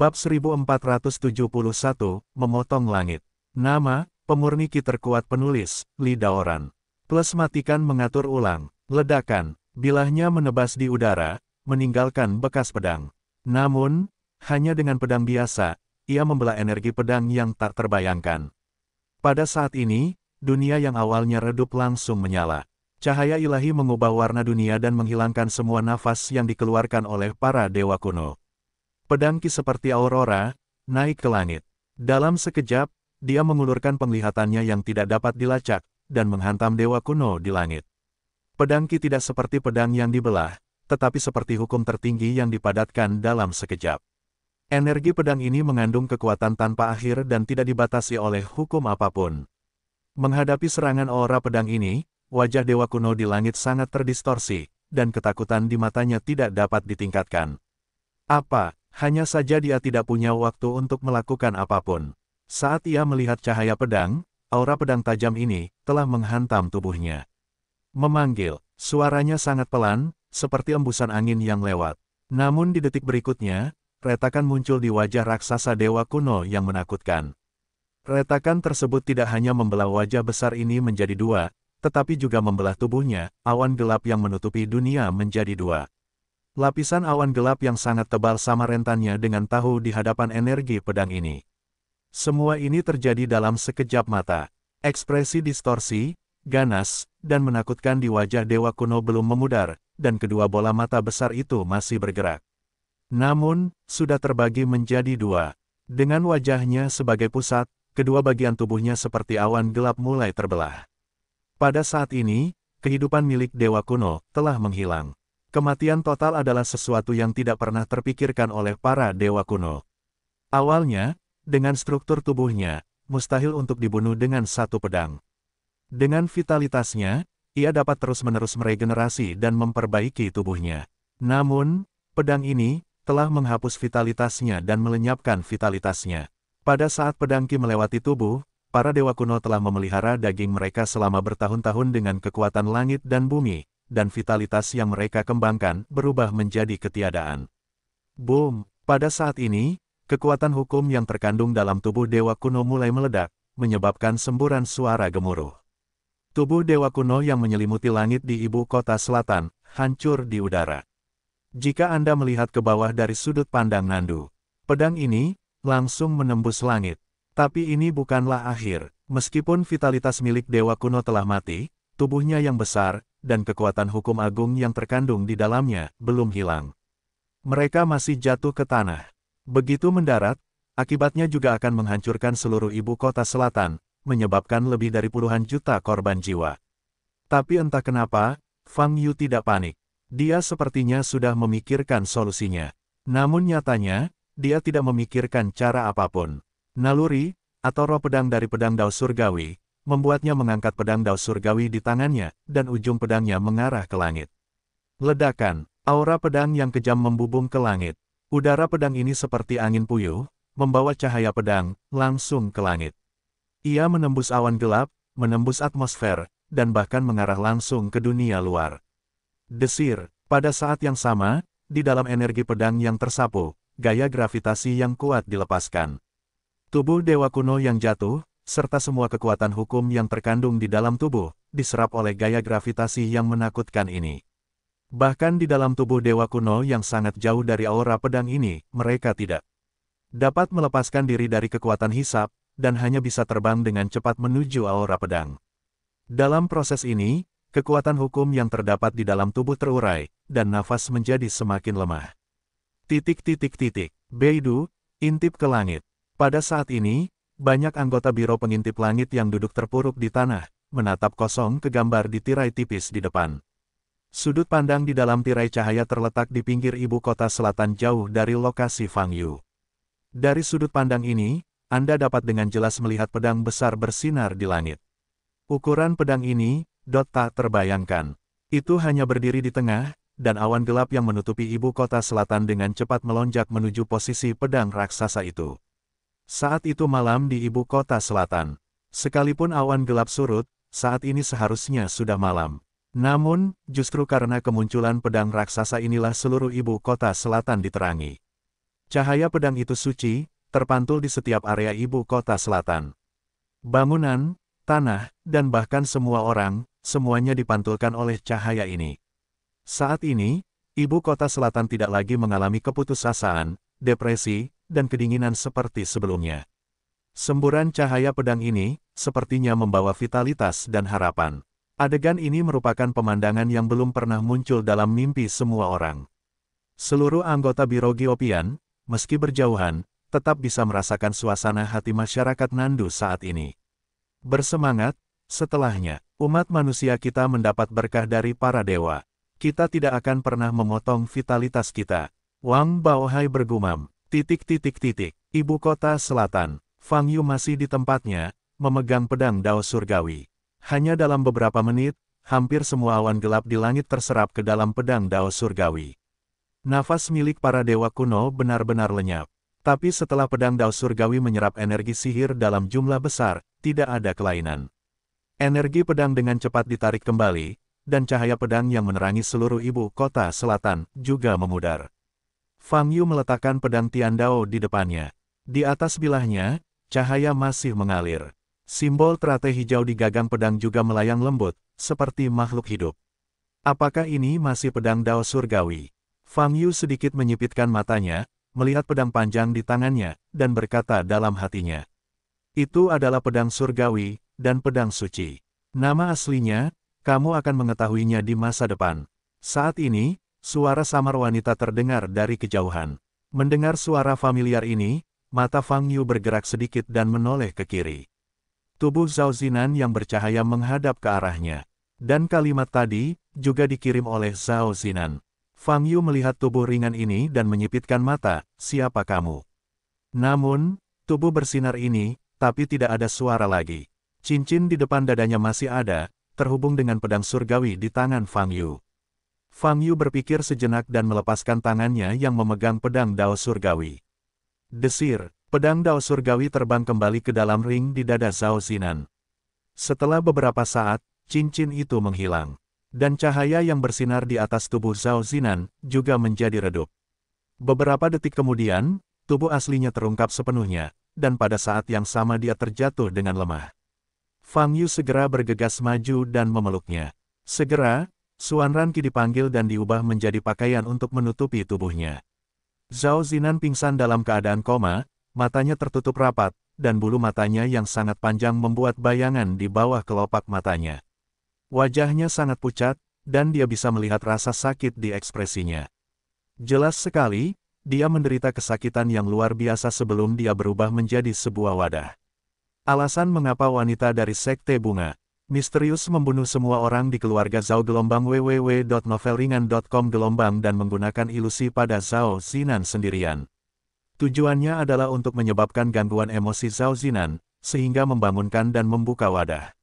Bab 1471, Memotong Langit. Nama, pemurni kiterkuat terkuat penulis, Lidaoran. Plus matikan mengatur ulang, ledakan, bilahnya menebas di udara, meninggalkan bekas pedang. Namun, hanya dengan pedang biasa, ia membelah energi pedang yang tak terbayangkan. Pada saat ini, dunia yang awalnya redup langsung menyala. Cahaya ilahi mengubah warna dunia dan menghilangkan semua nafas yang dikeluarkan oleh para dewa kuno. Pedang Ki seperti aurora, naik ke langit. Dalam sekejap, dia mengulurkan penglihatannya yang tidak dapat dilacak, dan menghantam dewa kuno di langit. Pedang Ki tidak seperti pedang yang dibelah, tetapi seperti hukum tertinggi yang dipadatkan dalam sekejap. Energi pedang ini mengandung kekuatan tanpa akhir dan tidak dibatasi oleh hukum apapun. Menghadapi serangan aura pedang ini, wajah Dewa Kuno di langit sangat terdistorsi, dan ketakutan di matanya tidak dapat ditingkatkan. Apa hanya saja dia tidak punya waktu untuk melakukan apapun. Saat ia melihat cahaya pedang, aura pedang tajam ini telah menghantam tubuhnya. Memanggil, suaranya sangat pelan, seperti embusan angin yang lewat. Namun di detik berikutnya, retakan muncul di wajah raksasa dewa kuno yang menakutkan. Retakan tersebut tidak hanya membelah wajah besar ini menjadi dua, tetapi juga membelah tubuhnya, awan gelap yang menutupi dunia menjadi dua. Lapisan awan gelap yang sangat tebal sama rentannya dengan tahu di hadapan energi pedang ini. Semua ini terjadi dalam sekejap mata. Ekspresi distorsi, ganas, dan menakutkan di wajah dewa kuno belum memudar, dan kedua bola mata besar itu masih bergerak. Namun, sudah terbagi menjadi dua. Dengan wajahnya sebagai pusat, kedua bagian tubuhnya seperti awan gelap mulai terbelah. Pada saat ini, kehidupan milik dewa kuno telah menghilang. Kematian total adalah sesuatu yang tidak pernah terpikirkan oleh para dewa kuno. Awalnya, dengan struktur tubuhnya, mustahil untuk dibunuh dengan satu pedang. Dengan vitalitasnya, ia dapat terus-menerus meregenerasi dan memperbaiki tubuhnya. Namun, pedang ini telah menghapus vitalitasnya dan melenyapkan vitalitasnya. Pada saat pedang Ki melewati tubuh, para dewa kuno telah memelihara daging mereka selama bertahun-tahun dengan kekuatan langit dan bumi, dan vitalitas yang mereka kembangkan berubah menjadi ketiadaan. Boom! Pada saat ini, kekuatan hukum yang terkandung dalam tubuh Dewa Kuno mulai meledak, menyebabkan semburan suara gemuruh. Tubuh Dewa Kuno yang menyelimuti langit di ibu kota selatan, hancur di udara. Jika Anda melihat ke bawah dari sudut pandang Nandu, pedang ini langsung menembus langit. Tapi ini bukanlah akhir. Meskipun vitalitas milik Dewa Kuno telah mati, tubuhnya yang besar, dan kekuatan hukum agung yang terkandung di dalamnya, belum hilang. Mereka masih jatuh ke tanah. Begitu mendarat, akibatnya juga akan menghancurkan seluruh ibu kota selatan, menyebabkan lebih dari puluhan juta korban jiwa. Tapi entah kenapa, Fang Yu tidak panik. Dia sepertinya sudah memikirkan solusinya. Namun nyatanya, dia tidak memikirkan cara apapun. Naluri, atau roh pedang dari pedang Dao Surgawi, membuatnya mengangkat pedang Dao surgawi di tangannya, dan ujung pedangnya mengarah ke langit. Ledakan, aura pedang yang kejam membubung ke langit. Udara pedang ini seperti angin puyuh, membawa cahaya pedang, langsung ke langit. Ia menembus awan gelap, menembus atmosfer, dan bahkan mengarah langsung ke dunia luar. Desir, pada saat yang sama, di dalam energi pedang yang tersapu, gaya gravitasi yang kuat dilepaskan. Tubuh dewa kuno yang jatuh, serta semua kekuatan hukum yang terkandung di dalam tubuh, diserap oleh gaya gravitasi yang menakutkan ini. Bahkan di dalam tubuh dewa kuno yang sangat jauh dari aura pedang ini, mereka tidak dapat melepaskan diri dari kekuatan hisap, dan hanya bisa terbang dengan cepat menuju aura pedang. Dalam proses ini, kekuatan hukum yang terdapat di dalam tubuh terurai, dan nafas menjadi semakin lemah. Titik titik titik, Beidu, intip ke langit. Pada saat ini, banyak anggota Biro Pengintip Langit yang duduk terpuruk di tanah, menatap kosong ke gambar di tirai tipis di depan. Sudut pandang di dalam tirai cahaya terletak di pinggir ibu kota selatan jauh dari lokasi Fang Yu. Dari sudut pandang ini, Anda dapat dengan jelas melihat pedang besar bersinar di langit. Ukuran pedang ini, Dot tak terbayangkan. Itu hanya berdiri di tengah, dan awan gelap yang menutupi ibu kota selatan dengan cepat melonjak menuju posisi pedang raksasa itu. Saat itu malam di ibu kota selatan. Sekalipun awan gelap surut, saat ini seharusnya sudah malam. Namun, justru karena kemunculan pedang raksasa inilah seluruh ibu kota selatan diterangi. Cahaya pedang itu suci, terpantul di setiap area ibu kota selatan. Bangunan, tanah, dan bahkan semua orang, semuanya dipantulkan oleh cahaya ini. Saat ini, ibu kota selatan tidak lagi mengalami keputusasaan, depresi, dan kedinginan seperti sebelumnya. Semburan cahaya pedang ini, sepertinya membawa vitalitas dan harapan. Adegan ini merupakan pemandangan yang belum pernah muncul dalam mimpi semua orang. Seluruh anggota Biro Giopian, meski berjauhan, tetap bisa merasakan suasana hati masyarakat Nandu saat ini. Bersemangat, setelahnya, umat manusia kita mendapat berkah dari para dewa. Kita tidak akan pernah memotong vitalitas kita. Wang Baohai bergumam. Titik titik titik, ibu kota selatan, Fang Yu masih di tempatnya, memegang pedang Dao Surgawi. Hanya dalam beberapa menit, hampir semua awan gelap di langit terserap ke dalam pedang Dao Surgawi. Nafas milik para dewa kuno benar-benar lenyap. Tapi setelah pedang Dao Surgawi menyerap energi sihir dalam jumlah besar, tidak ada kelainan. Energi pedang dengan cepat ditarik kembali, dan cahaya pedang yang menerangi seluruh ibu kota selatan juga memudar. Fang Yu meletakkan pedang Tian Dao di depannya. Di atas bilahnya, cahaya masih mengalir. Simbol teratai hijau di gagang pedang juga melayang lembut, seperti makhluk hidup. Apakah ini masih pedang Dao Surgawi? Fang Yu sedikit menyipitkan matanya, melihat pedang panjang di tangannya, dan berkata dalam hatinya. Itu adalah pedang surgawi, dan pedang suci. Nama aslinya, kamu akan mengetahuinya di masa depan. Saat ini, Suara samar wanita terdengar dari kejauhan. Mendengar suara familiar ini, mata Fang Yu bergerak sedikit dan menoleh ke kiri. Tubuh Zhao Zinan yang bercahaya menghadap ke arahnya. Dan kalimat tadi, juga dikirim oleh Zhao Zinan. Fang Yu melihat tubuh ringan ini dan menyipitkan mata, siapa kamu? Namun, tubuh bersinar ini, tapi tidak ada suara lagi. Cincin di depan dadanya masih ada, terhubung dengan pedang surgawi di tangan Fang Yu. Fang Yu berpikir sejenak dan melepaskan tangannya yang memegang pedang Dao Surgawi. Desir, pedang Dao Surgawi terbang kembali ke dalam ring di dada Zhao Zinan. Setelah beberapa saat, cincin itu menghilang. Dan cahaya yang bersinar di atas tubuh Zhao Zinan juga menjadi redup. Beberapa detik kemudian, tubuh aslinya terungkap sepenuhnya, dan pada saat yang sama dia terjatuh dengan lemah. Fang Yu segera bergegas maju dan memeluknya. Segera, Suan Ranki dipanggil dan diubah menjadi pakaian untuk menutupi tubuhnya. Zhao Zinan pingsan dalam keadaan koma, matanya tertutup rapat, dan bulu matanya yang sangat panjang membuat bayangan di bawah kelopak matanya. Wajahnya sangat pucat, dan dia bisa melihat rasa sakit di ekspresinya. Jelas sekali, dia menderita kesakitan yang luar biasa sebelum dia berubah menjadi sebuah wadah. Alasan mengapa wanita dari Sekte Bunga misterius membunuh semua orang di keluarga Zhao gelombang www.novelringan.com gelombang dan menggunakan ilusi pada Zhao Zinan sendirian. Tujuannya adalah untuk menyebabkan gangguan emosi Zhao Zinan, sehingga membangunkan dan membuka wadah.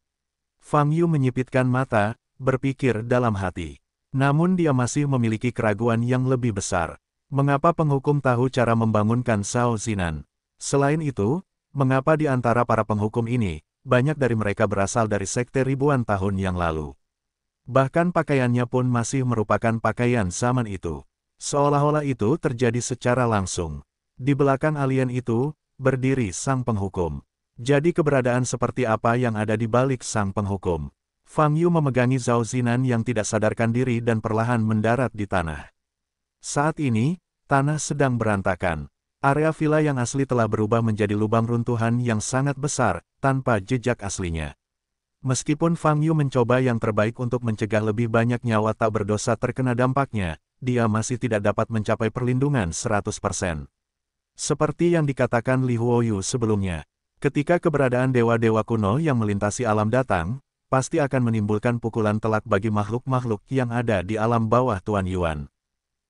Fang Yu menyipitkan mata, berpikir dalam hati. Namun dia masih memiliki keraguan yang lebih besar. Mengapa penghukum tahu cara membangunkan Zhao Zinan? Selain itu, mengapa di antara para penghukum ini, banyak dari mereka berasal dari sekte ribuan tahun yang lalu. Bahkan pakaiannya pun masih merupakan pakaian zaman itu. Seolah-olah itu terjadi secara langsung. Di belakang alien itu, berdiri sang penghukum. Jadi keberadaan seperti apa yang ada di balik sang penghukum? Fang Yu memegangi Zhao Zinan yang tidak sadarkan diri dan perlahan mendarat di tanah. Saat ini, tanah sedang berantakan. Area villa yang asli telah berubah menjadi lubang runtuhan yang sangat besar, tanpa jejak aslinya. Meskipun Fang Yu mencoba yang terbaik untuk mencegah lebih banyak nyawa tak berdosa terkena dampaknya, dia masih tidak dapat mencapai perlindungan 100%. Seperti yang dikatakan Li Huoyu sebelumnya, ketika keberadaan dewa-dewa kuno yang melintasi alam datang, pasti akan menimbulkan pukulan telak bagi makhluk-makhluk yang ada di alam bawah Tuan Yuan.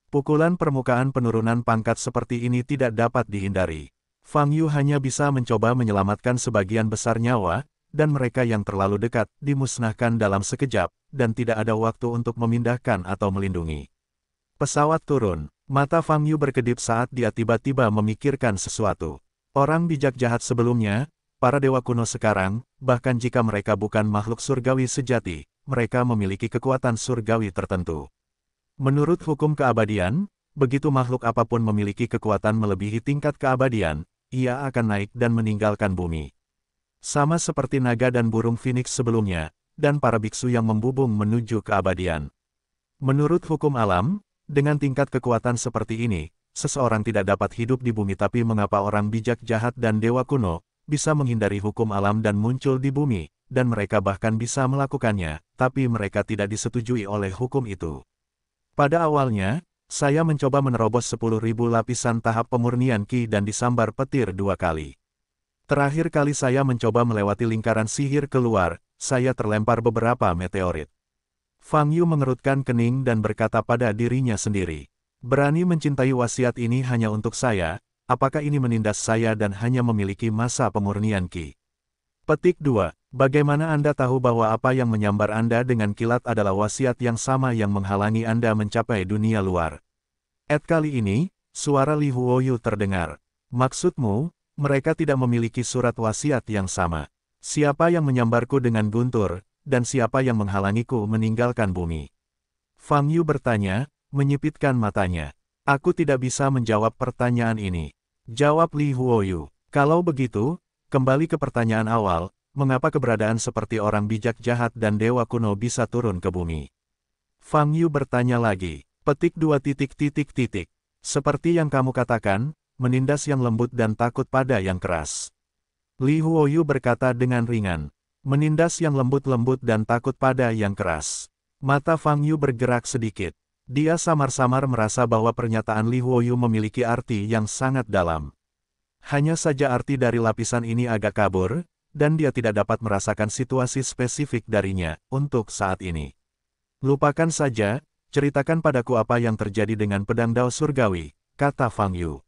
Pukulan permukaan penurunan pangkat seperti ini tidak dapat dihindari. Fang Yu hanya bisa mencoba menyelamatkan sebagian besar nyawa, dan mereka yang terlalu dekat dimusnahkan dalam sekejap, dan tidak ada waktu untuk memindahkan atau melindungi. Pesawat turun, mata Fang Yu berkedip saat dia tiba-tiba memikirkan sesuatu. Orang bijak jahat sebelumnya, para dewa kuno sekarang, bahkan jika mereka bukan makhluk surgawi sejati, mereka memiliki kekuatan surgawi tertentu. Menurut hukum keabadian, begitu makhluk apapun memiliki kekuatan melebihi tingkat keabadian, ia akan naik dan meninggalkan bumi. Sama seperti naga dan burung phoenix sebelumnya, dan para biksu yang membubung menuju keabadian. Menurut hukum alam, dengan tingkat kekuatan seperti ini, seseorang tidak dapat hidup di bumi tapi mengapa orang bijak jahat dan dewa kuno, bisa menghindari hukum alam dan muncul di bumi, dan mereka bahkan bisa melakukannya, tapi mereka tidak disetujui oleh hukum itu. Pada awalnya, saya mencoba menerobos 10.000 lapisan tahap pemurnian Ki dan disambar petir dua kali. Terakhir kali saya mencoba melewati lingkaran sihir keluar, saya terlempar beberapa meteorit. Fang Yu mengerutkan kening dan berkata pada dirinya sendiri, Berani mencintai wasiat ini hanya untuk saya, apakah ini menindas saya dan hanya memiliki masa pemurnian Ki? Petik 2. Bagaimana Anda tahu bahwa apa yang menyambar Anda dengan kilat adalah wasiat yang sama yang menghalangi Anda mencapai dunia luar? At kali ini, suara Li Huoyu terdengar. Maksudmu, mereka tidak memiliki surat wasiat yang sama. Siapa yang menyambarku dengan guntur, dan siapa yang menghalangiku meninggalkan bumi? Fang Yu bertanya, menyipitkan matanya. Aku tidak bisa menjawab pertanyaan ini. Jawab Li Huoyu. Kalau begitu, kembali ke pertanyaan awal, mengapa keberadaan seperti orang bijak jahat dan dewa kuno bisa turun ke bumi? Fang Yu bertanya lagi, petik dua titik titik titik. Seperti yang kamu katakan, menindas yang lembut dan takut pada yang keras. Li Huoyu berkata dengan ringan, menindas yang lembut-lembut dan takut pada yang keras. Mata Fang Yu bergerak sedikit. Dia samar-samar merasa bahwa pernyataan Li Huoyu memiliki arti yang sangat dalam. Hanya saja arti dari lapisan ini agak kabur, dan dia tidak dapat merasakan situasi spesifik darinya untuk saat ini. Lupakan saja, ceritakan padaku apa yang terjadi dengan pedang Dao Surgawi, kata Fang Yu.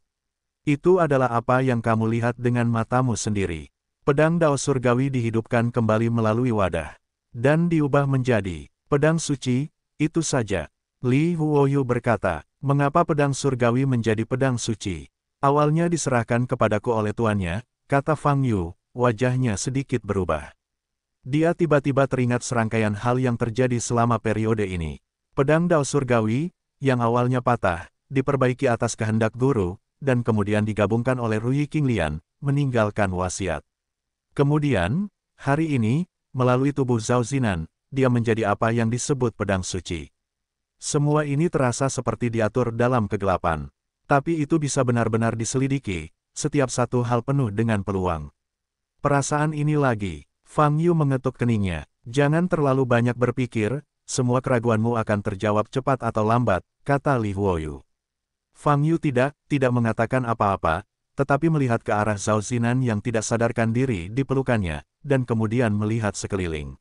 Itu adalah apa yang kamu lihat dengan matamu sendiri. Pedang Dao Surgawi dihidupkan kembali melalui wadah. Dan diubah menjadi pedang suci, itu saja. Li Huoyu berkata, mengapa pedang surgawi menjadi pedang suci? Awalnya diserahkan kepadaku oleh tuannya, kata Fang Yu, wajahnya sedikit berubah. Dia tiba-tiba teringat serangkaian hal yang terjadi selama periode ini. Pedang Dao Surgawi, yang awalnya patah, diperbaiki atas kehendak guru, dan kemudian digabungkan oleh Rui Qinglian, meninggalkan wasiat. Kemudian, hari ini, melalui tubuh Zhao Zinan, dia menjadi apa yang disebut pedang suci. Semua ini terasa seperti diatur dalam kegelapan. Tapi itu bisa benar-benar diselidiki, setiap satu hal penuh dengan peluang. Perasaan ini lagi. Fang Yu mengetuk keningnya. Jangan terlalu banyak berpikir, semua keraguanmu akan terjawab cepat atau lambat, kata Li Huoyu. Fang Yu tidak, tidak mengatakan apa-apa, tetapi melihat ke arah Zhao Zinan yang tidak sadarkan diri di pelukannya, dan kemudian melihat sekeliling.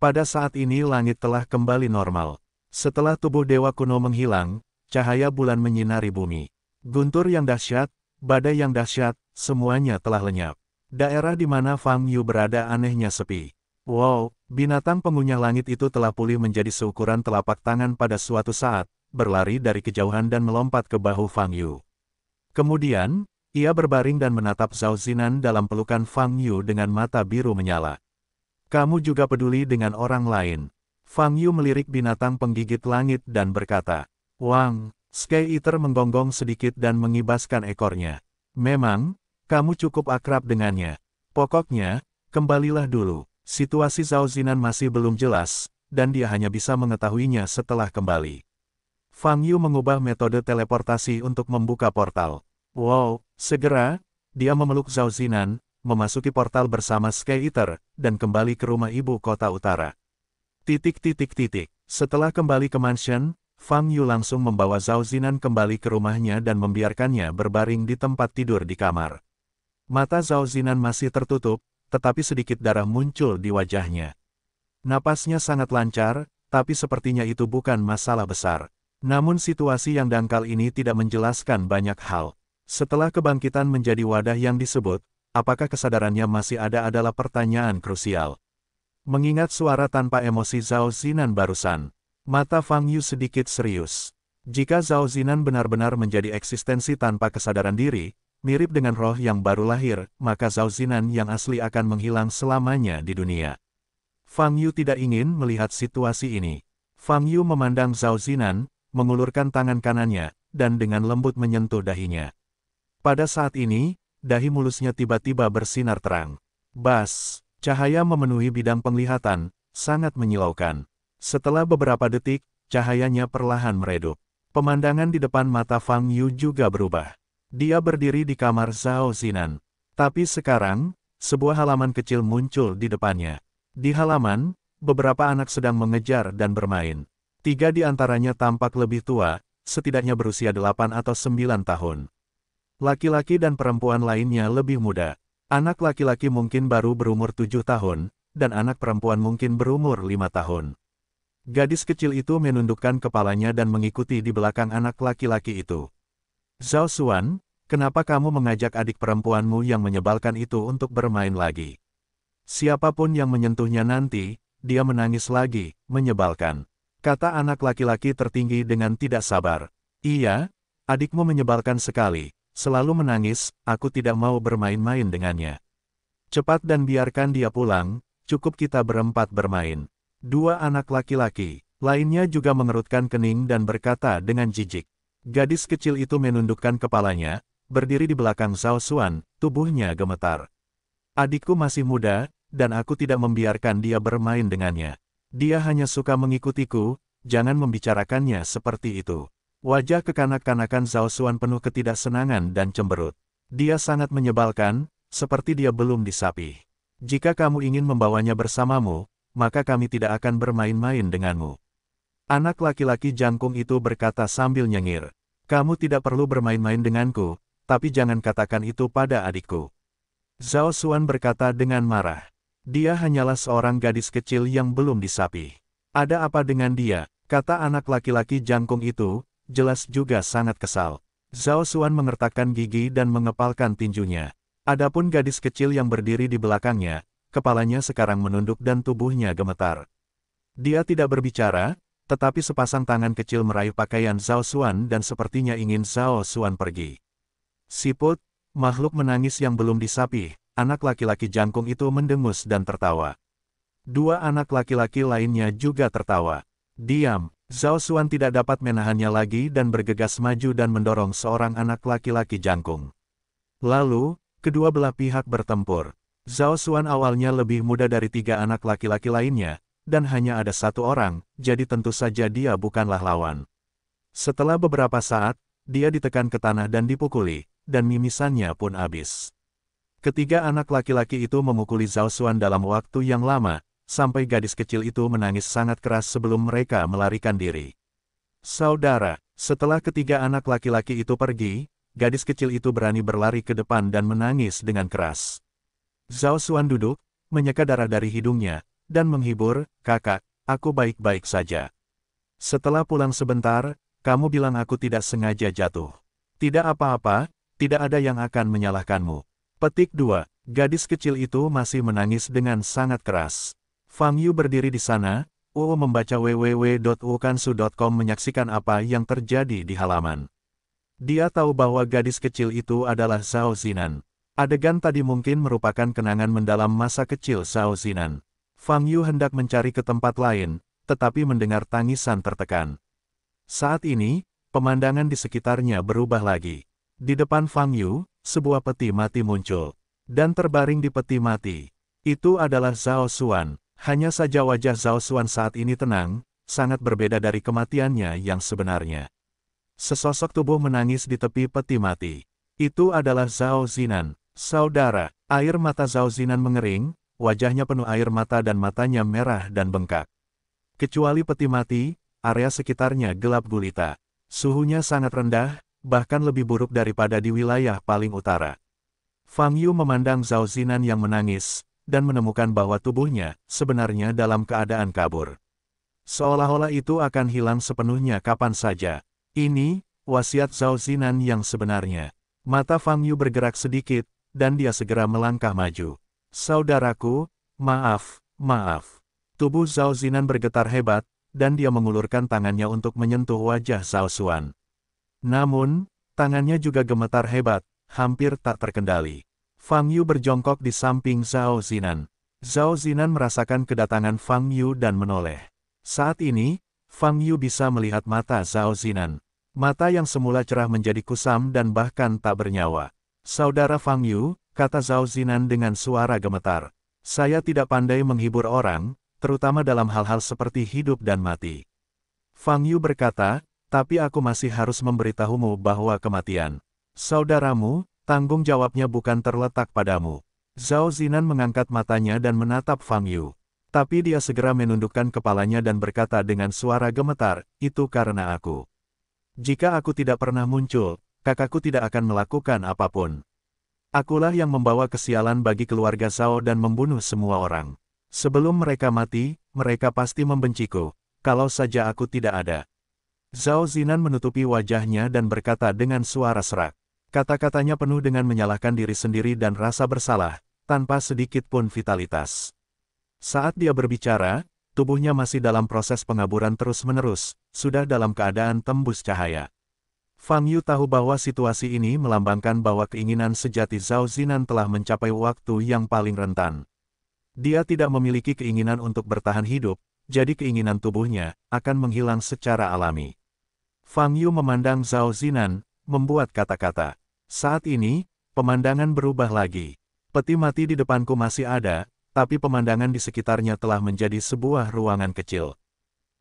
Pada saat ini langit telah kembali normal. Setelah tubuh Dewa Kuno menghilang, cahaya bulan menyinari bumi. Guntur yang dahsyat, badai yang dahsyat, semuanya telah lenyap. Daerah di mana Fang Yu berada anehnya sepi. Wow, binatang pengunyah langit itu telah pulih menjadi seukuran telapak tangan pada suatu saat, berlari dari kejauhan dan melompat ke bahu Fang Yu. Kemudian, ia berbaring dan menatap Zhao Zinan dalam pelukan Fang Yu dengan mata biru menyala. Kamu juga peduli dengan orang lain. Fang Yu melirik binatang penggigit langit dan berkata, Wang, Sky Eater menggonggong sedikit dan mengibaskan ekornya. Memang, kamu cukup akrab dengannya. Pokoknya, kembalilah dulu. Situasi Zhao Zinan masih belum jelas, dan dia hanya bisa mengetahuinya setelah kembali. Fang Yu mengubah metode teleportasi untuk membuka portal. Wow, segera, dia memeluk Zhao Zinan, memasuki portal bersama Sky Eater, dan kembali ke rumah ibu kota utara. Titik titik titik. Setelah kembali ke mansion, Fang Yu langsung membawa Zhao Zinan kembali ke rumahnya dan membiarkannya berbaring di tempat tidur di kamar. Mata Zhao Zinan masih tertutup, tetapi sedikit darah muncul di wajahnya. Napasnya sangat lancar, tapi sepertinya itu bukan masalah besar. Namun situasi yang dangkal ini tidak menjelaskan banyak hal. Setelah kebangkitan menjadi wadah yang disebut, apakah kesadarannya masih ada adalah pertanyaan krusial. Mengingat suara tanpa emosi Zhao Zinan barusan, mata Fang Yu sedikit serius. Jika Zhao Zinan benar-benar menjadi eksistensi tanpa kesadaran diri, Mirip dengan roh yang baru lahir, maka Zhao Zinan yang asli akan menghilang selamanya di dunia. Fang Yu tidak ingin melihat situasi ini. Fang Yu memandang Zhao Zinan, mengulurkan tangan kanannya, dan dengan lembut menyentuh dahinya. Pada saat ini, dahi mulusnya tiba-tiba bersinar terang. Bas, cahaya memenuhi bidang penglihatan, sangat menyilaukan. Setelah beberapa detik, cahayanya perlahan meredup. Pemandangan di depan mata Fang Yu juga berubah. Dia berdiri di kamar Zhao Zinan. Tapi sekarang, sebuah halaman kecil muncul di depannya. Di halaman, beberapa anak sedang mengejar dan bermain. Tiga di antaranya tampak lebih tua, setidaknya berusia delapan atau sembilan tahun. Laki-laki dan perempuan lainnya lebih muda. Anak laki-laki mungkin baru berumur tujuh tahun, dan anak perempuan mungkin berumur lima tahun. Gadis kecil itu menundukkan kepalanya dan mengikuti di belakang anak laki-laki itu. Zhao Xuan, kenapa kamu mengajak adik perempuanmu yang menyebalkan itu untuk bermain lagi? Siapapun yang menyentuhnya nanti, dia menangis lagi, menyebalkan. Kata anak laki-laki tertinggi dengan tidak sabar. Iya, adikmu menyebalkan sekali, selalu menangis, aku tidak mau bermain-main dengannya. Cepat dan biarkan dia pulang, cukup kita berempat bermain. Dua anak laki-laki, lainnya juga mengerutkan kening dan berkata dengan jijik. Gadis kecil itu menundukkan kepalanya, berdiri di belakang Zhao Xuan, tubuhnya gemetar. Adikku masih muda, dan aku tidak membiarkan dia bermain dengannya. Dia hanya suka mengikutiku, jangan membicarakannya seperti itu. Wajah kekanak-kanakan Zhao Xuan penuh ketidaksenangan dan cemberut. Dia sangat menyebalkan, seperti dia belum disapih. Jika kamu ingin membawanya bersamamu, maka kami tidak akan bermain-main denganmu. Anak laki-laki jangkung itu berkata sambil nyengir. Kamu tidak perlu bermain-main denganku, tapi jangan katakan itu pada adikku. Zhao Xuan berkata dengan marah. Dia hanyalah seorang gadis kecil yang belum disapi. Ada apa dengan dia? Kata anak laki-laki jangkung itu, jelas juga sangat kesal. Zhao Xuan mengertakkan gigi dan mengepalkan tinjunya. Adapun gadis kecil yang berdiri di belakangnya, kepalanya sekarang menunduk dan tubuhnya gemetar. Dia tidak berbicara, tetapi sepasang tangan kecil meraih pakaian Zhao Xuan dan sepertinya ingin Zhao Xuan pergi. Siput, makhluk menangis yang belum disapih, anak laki-laki jangkung itu mendengus dan tertawa. Dua anak laki-laki lainnya juga tertawa. Diam, Zhao Xuan tidak dapat menahannya lagi dan bergegas maju dan mendorong seorang anak laki-laki jangkung. Lalu, kedua belah pihak bertempur. Zhao Xuan awalnya lebih muda dari tiga anak laki-laki lainnya, dan hanya ada satu orang, jadi tentu saja dia bukanlah lawan. Setelah beberapa saat, dia ditekan ke tanah dan dipukuli, dan mimisannya pun habis. Ketiga anak laki-laki itu memukuli Zhao Xuan dalam waktu yang lama, sampai gadis kecil itu menangis sangat keras sebelum mereka melarikan diri. Saudara, setelah ketiga anak laki-laki itu pergi, gadis kecil itu berani berlari ke depan dan menangis dengan keras. Zhao Xuan duduk, menyeka darah dari hidungnya, dan menghibur, kakak, aku baik-baik saja. Setelah pulang sebentar, kamu bilang aku tidak sengaja jatuh. Tidak apa-apa, tidak ada yang akan menyalahkanmu. Petik 2. Gadis kecil itu masih menangis dengan sangat keras. Fang Yu berdiri di sana, Uo membaca www.ukansu.com menyaksikan apa yang terjadi di halaman. Dia tahu bahwa gadis kecil itu adalah Zhao Zinan. Adegan tadi mungkin merupakan kenangan mendalam masa kecil Zhao Zinan. Fang Yu hendak mencari ke tempat lain, tetapi mendengar tangisan tertekan. Saat ini, pemandangan di sekitarnya berubah lagi. Di depan Fang Yu, sebuah peti mati muncul. Dan terbaring di peti mati. Itu adalah Zhao Xuan. Hanya saja wajah Zhao Xuan saat ini tenang, sangat berbeda dari kematiannya yang sebenarnya. Sesosok tubuh menangis di tepi peti mati. Itu adalah Zhao Zinan. Saudara, air mata Zhao Zinan mengering, wajahnya penuh air mata dan matanya merah dan bengkak. Kecuali peti mati, area sekitarnya gelap gulita. Suhunya sangat rendah, bahkan lebih buruk daripada di wilayah paling utara. Fang Yu memandang Zhao Zinan yang menangis, dan menemukan bahwa tubuhnya sebenarnya dalam keadaan kabur. Seolah-olah itu akan hilang sepenuhnya kapan saja. Ini, wasiat Zhao Zinan yang sebenarnya. Mata Fang Yu bergerak sedikit, dan dia segera melangkah maju. Saudaraku, maaf, maaf. Tubuh Zhao Zinan bergetar hebat, dan dia mengulurkan tangannya untuk menyentuh wajah Zhao Xuan. Namun, tangannya juga gemetar hebat, hampir tak terkendali. Fang Yu berjongkok di samping Zhao Zinan. Zhao Zinan merasakan kedatangan Fang Yu dan menoleh. Saat ini, Fang Yu bisa melihat mata Zhao Zinan. Mata yang semula cerah menjadi kusam dan bahkan tak bernyawa. Saudara Fang Yu, kata Zhao Zinan dengan suara gemetar. Saya tidak pandai menghibur orang, terutama dalam hal-hal seperti hidup dan mati. Fang Yu berkata, tapi aku masih harus memberitahumu bahwa kematian. Saudaramu, tanggung jawabnya bukan terletak padamu. Zhao Zinan mengangkat matanya dan menatap Fang Yu. Tapi dia segera menundukkan kepalanya dan berkata dengan suara gemetar, itu karena aku. Jika aku tidak pernah muncul, kakakku tidak akan melakukan apapun. Akulah yang membawa kesialan bagi keluarga Zhao dan membunuh semua orang. Sebelum mereka mati, mereka pasti membenciku, kalau saja aku tidak ada. Zhao Zinan menutupi wajahnya dan berkata dengan suara serak. Kata-katanya penuh dengan menyalahkan diri sendiri dan rasa bersalah, tanpa sedikit pun vitalitas. Saat dia berbicara, tubuhnya masih dalam proses pengaburan terus-menerus, sudah dalam keadaan tembus cahaya. Fang Yu tahu bahwa situasi ini melambangkan bahwa keinginan sejati Zhao Zinan telah mencapai waktu yang paling rentan. Dia tidak memiliki keinginan untuk bertahan hidup, jadi keinginan tubuhnya akan menghilang secara alami. Fang Yu memandang Zhao Zinan, membuat kata-kata. Saat ini, pemandangan berubah lagi. Peti mati di depanku masih ada, tapi pemandangan di sekitarnya telah menjadi sebuah ruangan kecil.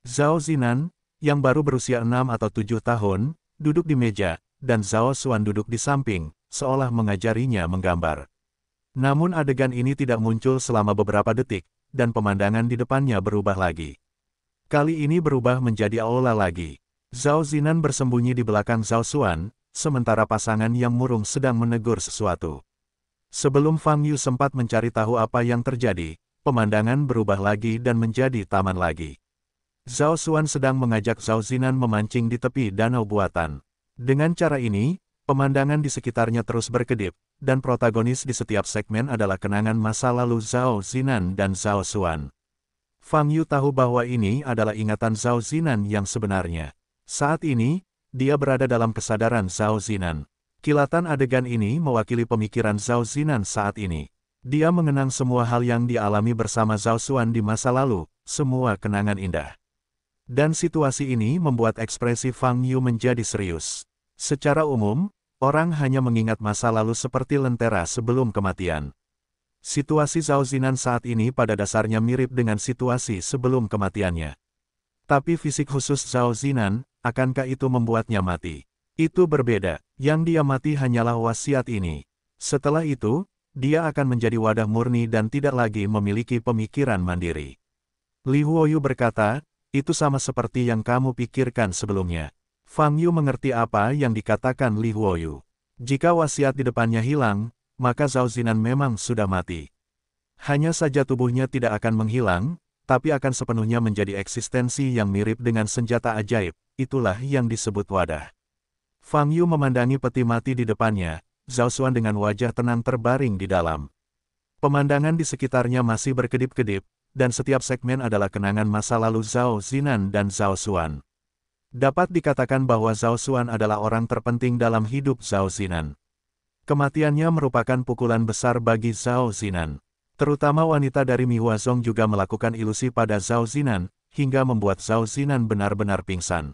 Zhao Zinan, yang baru berusia enam atau tujuh tahun, duduk di meja, dan Zhao Xuan duduk di samping, seolah mengajarinya menggambar. Namun adegan ini tidak muncul selama beberapa detik, dan pemandangan di depannya berubah lagi. Kali ini berubah menjadi aula lagi. Zhao Zinan bersembunyi di belakang Zhao Xuan, sementara pasangan yang murung sedang menegur sesuatu. Sebelum Fang Yu sempat mencari tahu apa yang terjadi, pemandangan berubah lagi dan menjadi taman lagi. Zhao Xuan sedang mengajak Zhao Zinan memancing di tepi danau buatan. Dengan cara ini, pemandangan di sekitarnya terus berkedip, dan protagonis di setiap segmen adalah kenangan masa lalu Zhao Zinan dan Zhao Xuan. Fang Yu tahu bahwa ini adalah ingatan Zhao Zinan yang sebenarnya. Saat ini, dia berada dalam kesadaran Zhao Zinan. Kilatan adegan ini mewakili pemikiran Zhao Zinan saat ini. Dia mengenang semua hal yang dialami bersama Zhao Xuan di masa lalu, semua kenangan indah. Dan situasi ini membuat ekspresi Fang Yu menjadi serius. Secara umum, orang hanya mengingat masa lalu seperti lentera sebelum kematian. Situasi Zhao Zinan saat ini pada dasarnya mirip dengan situasi sebelum kematiannya. Tapi fisik khusus Zhao Zinan, akankah itu membuatnya mati? Itu berbeda, yang dia mati hanyalah wasiat ini. Setelah itu, dia akan menjadi wadah murni dan tidak lagi memiliki pemikiran mandiri. Li Huoyu berkata, itu sama seperti yang kamu pikirkan sebelumnya. Fang Yu mengerti apa yang dikatakan Li Huoyu. Jika wasiat di depannya hilang, maka Zhao Zinan memang sudah mati. Hanya saja tubuhnya tidak akan menghilang, tapi akan sepenuhnya menjadi eksistensi yang mirip dengan senjata ajaib, itulah yang disebut wadah. Fang Yu memandangi peti mati di depannya, Zhao Xuan dengan wajah tenang terbaring di dalam. Pemandangan di sekitarnya masih berkedip-kedip, dan setiap segmen adalah kenangan masa lalu Zhao Zinan dan Zhao Xuan. Dapat dikatakan bahwa Zhao Xuan adalah orang terpenting dalam hidup Zhao Zinan. Kematiannya merupakan pukulan besar bagi Zhao Zinan. Terutama wanita dari Zong juga melakukan ilusi pada Zhao Zinan, hingga membuat Zhao Zinan benar-benar pingsan.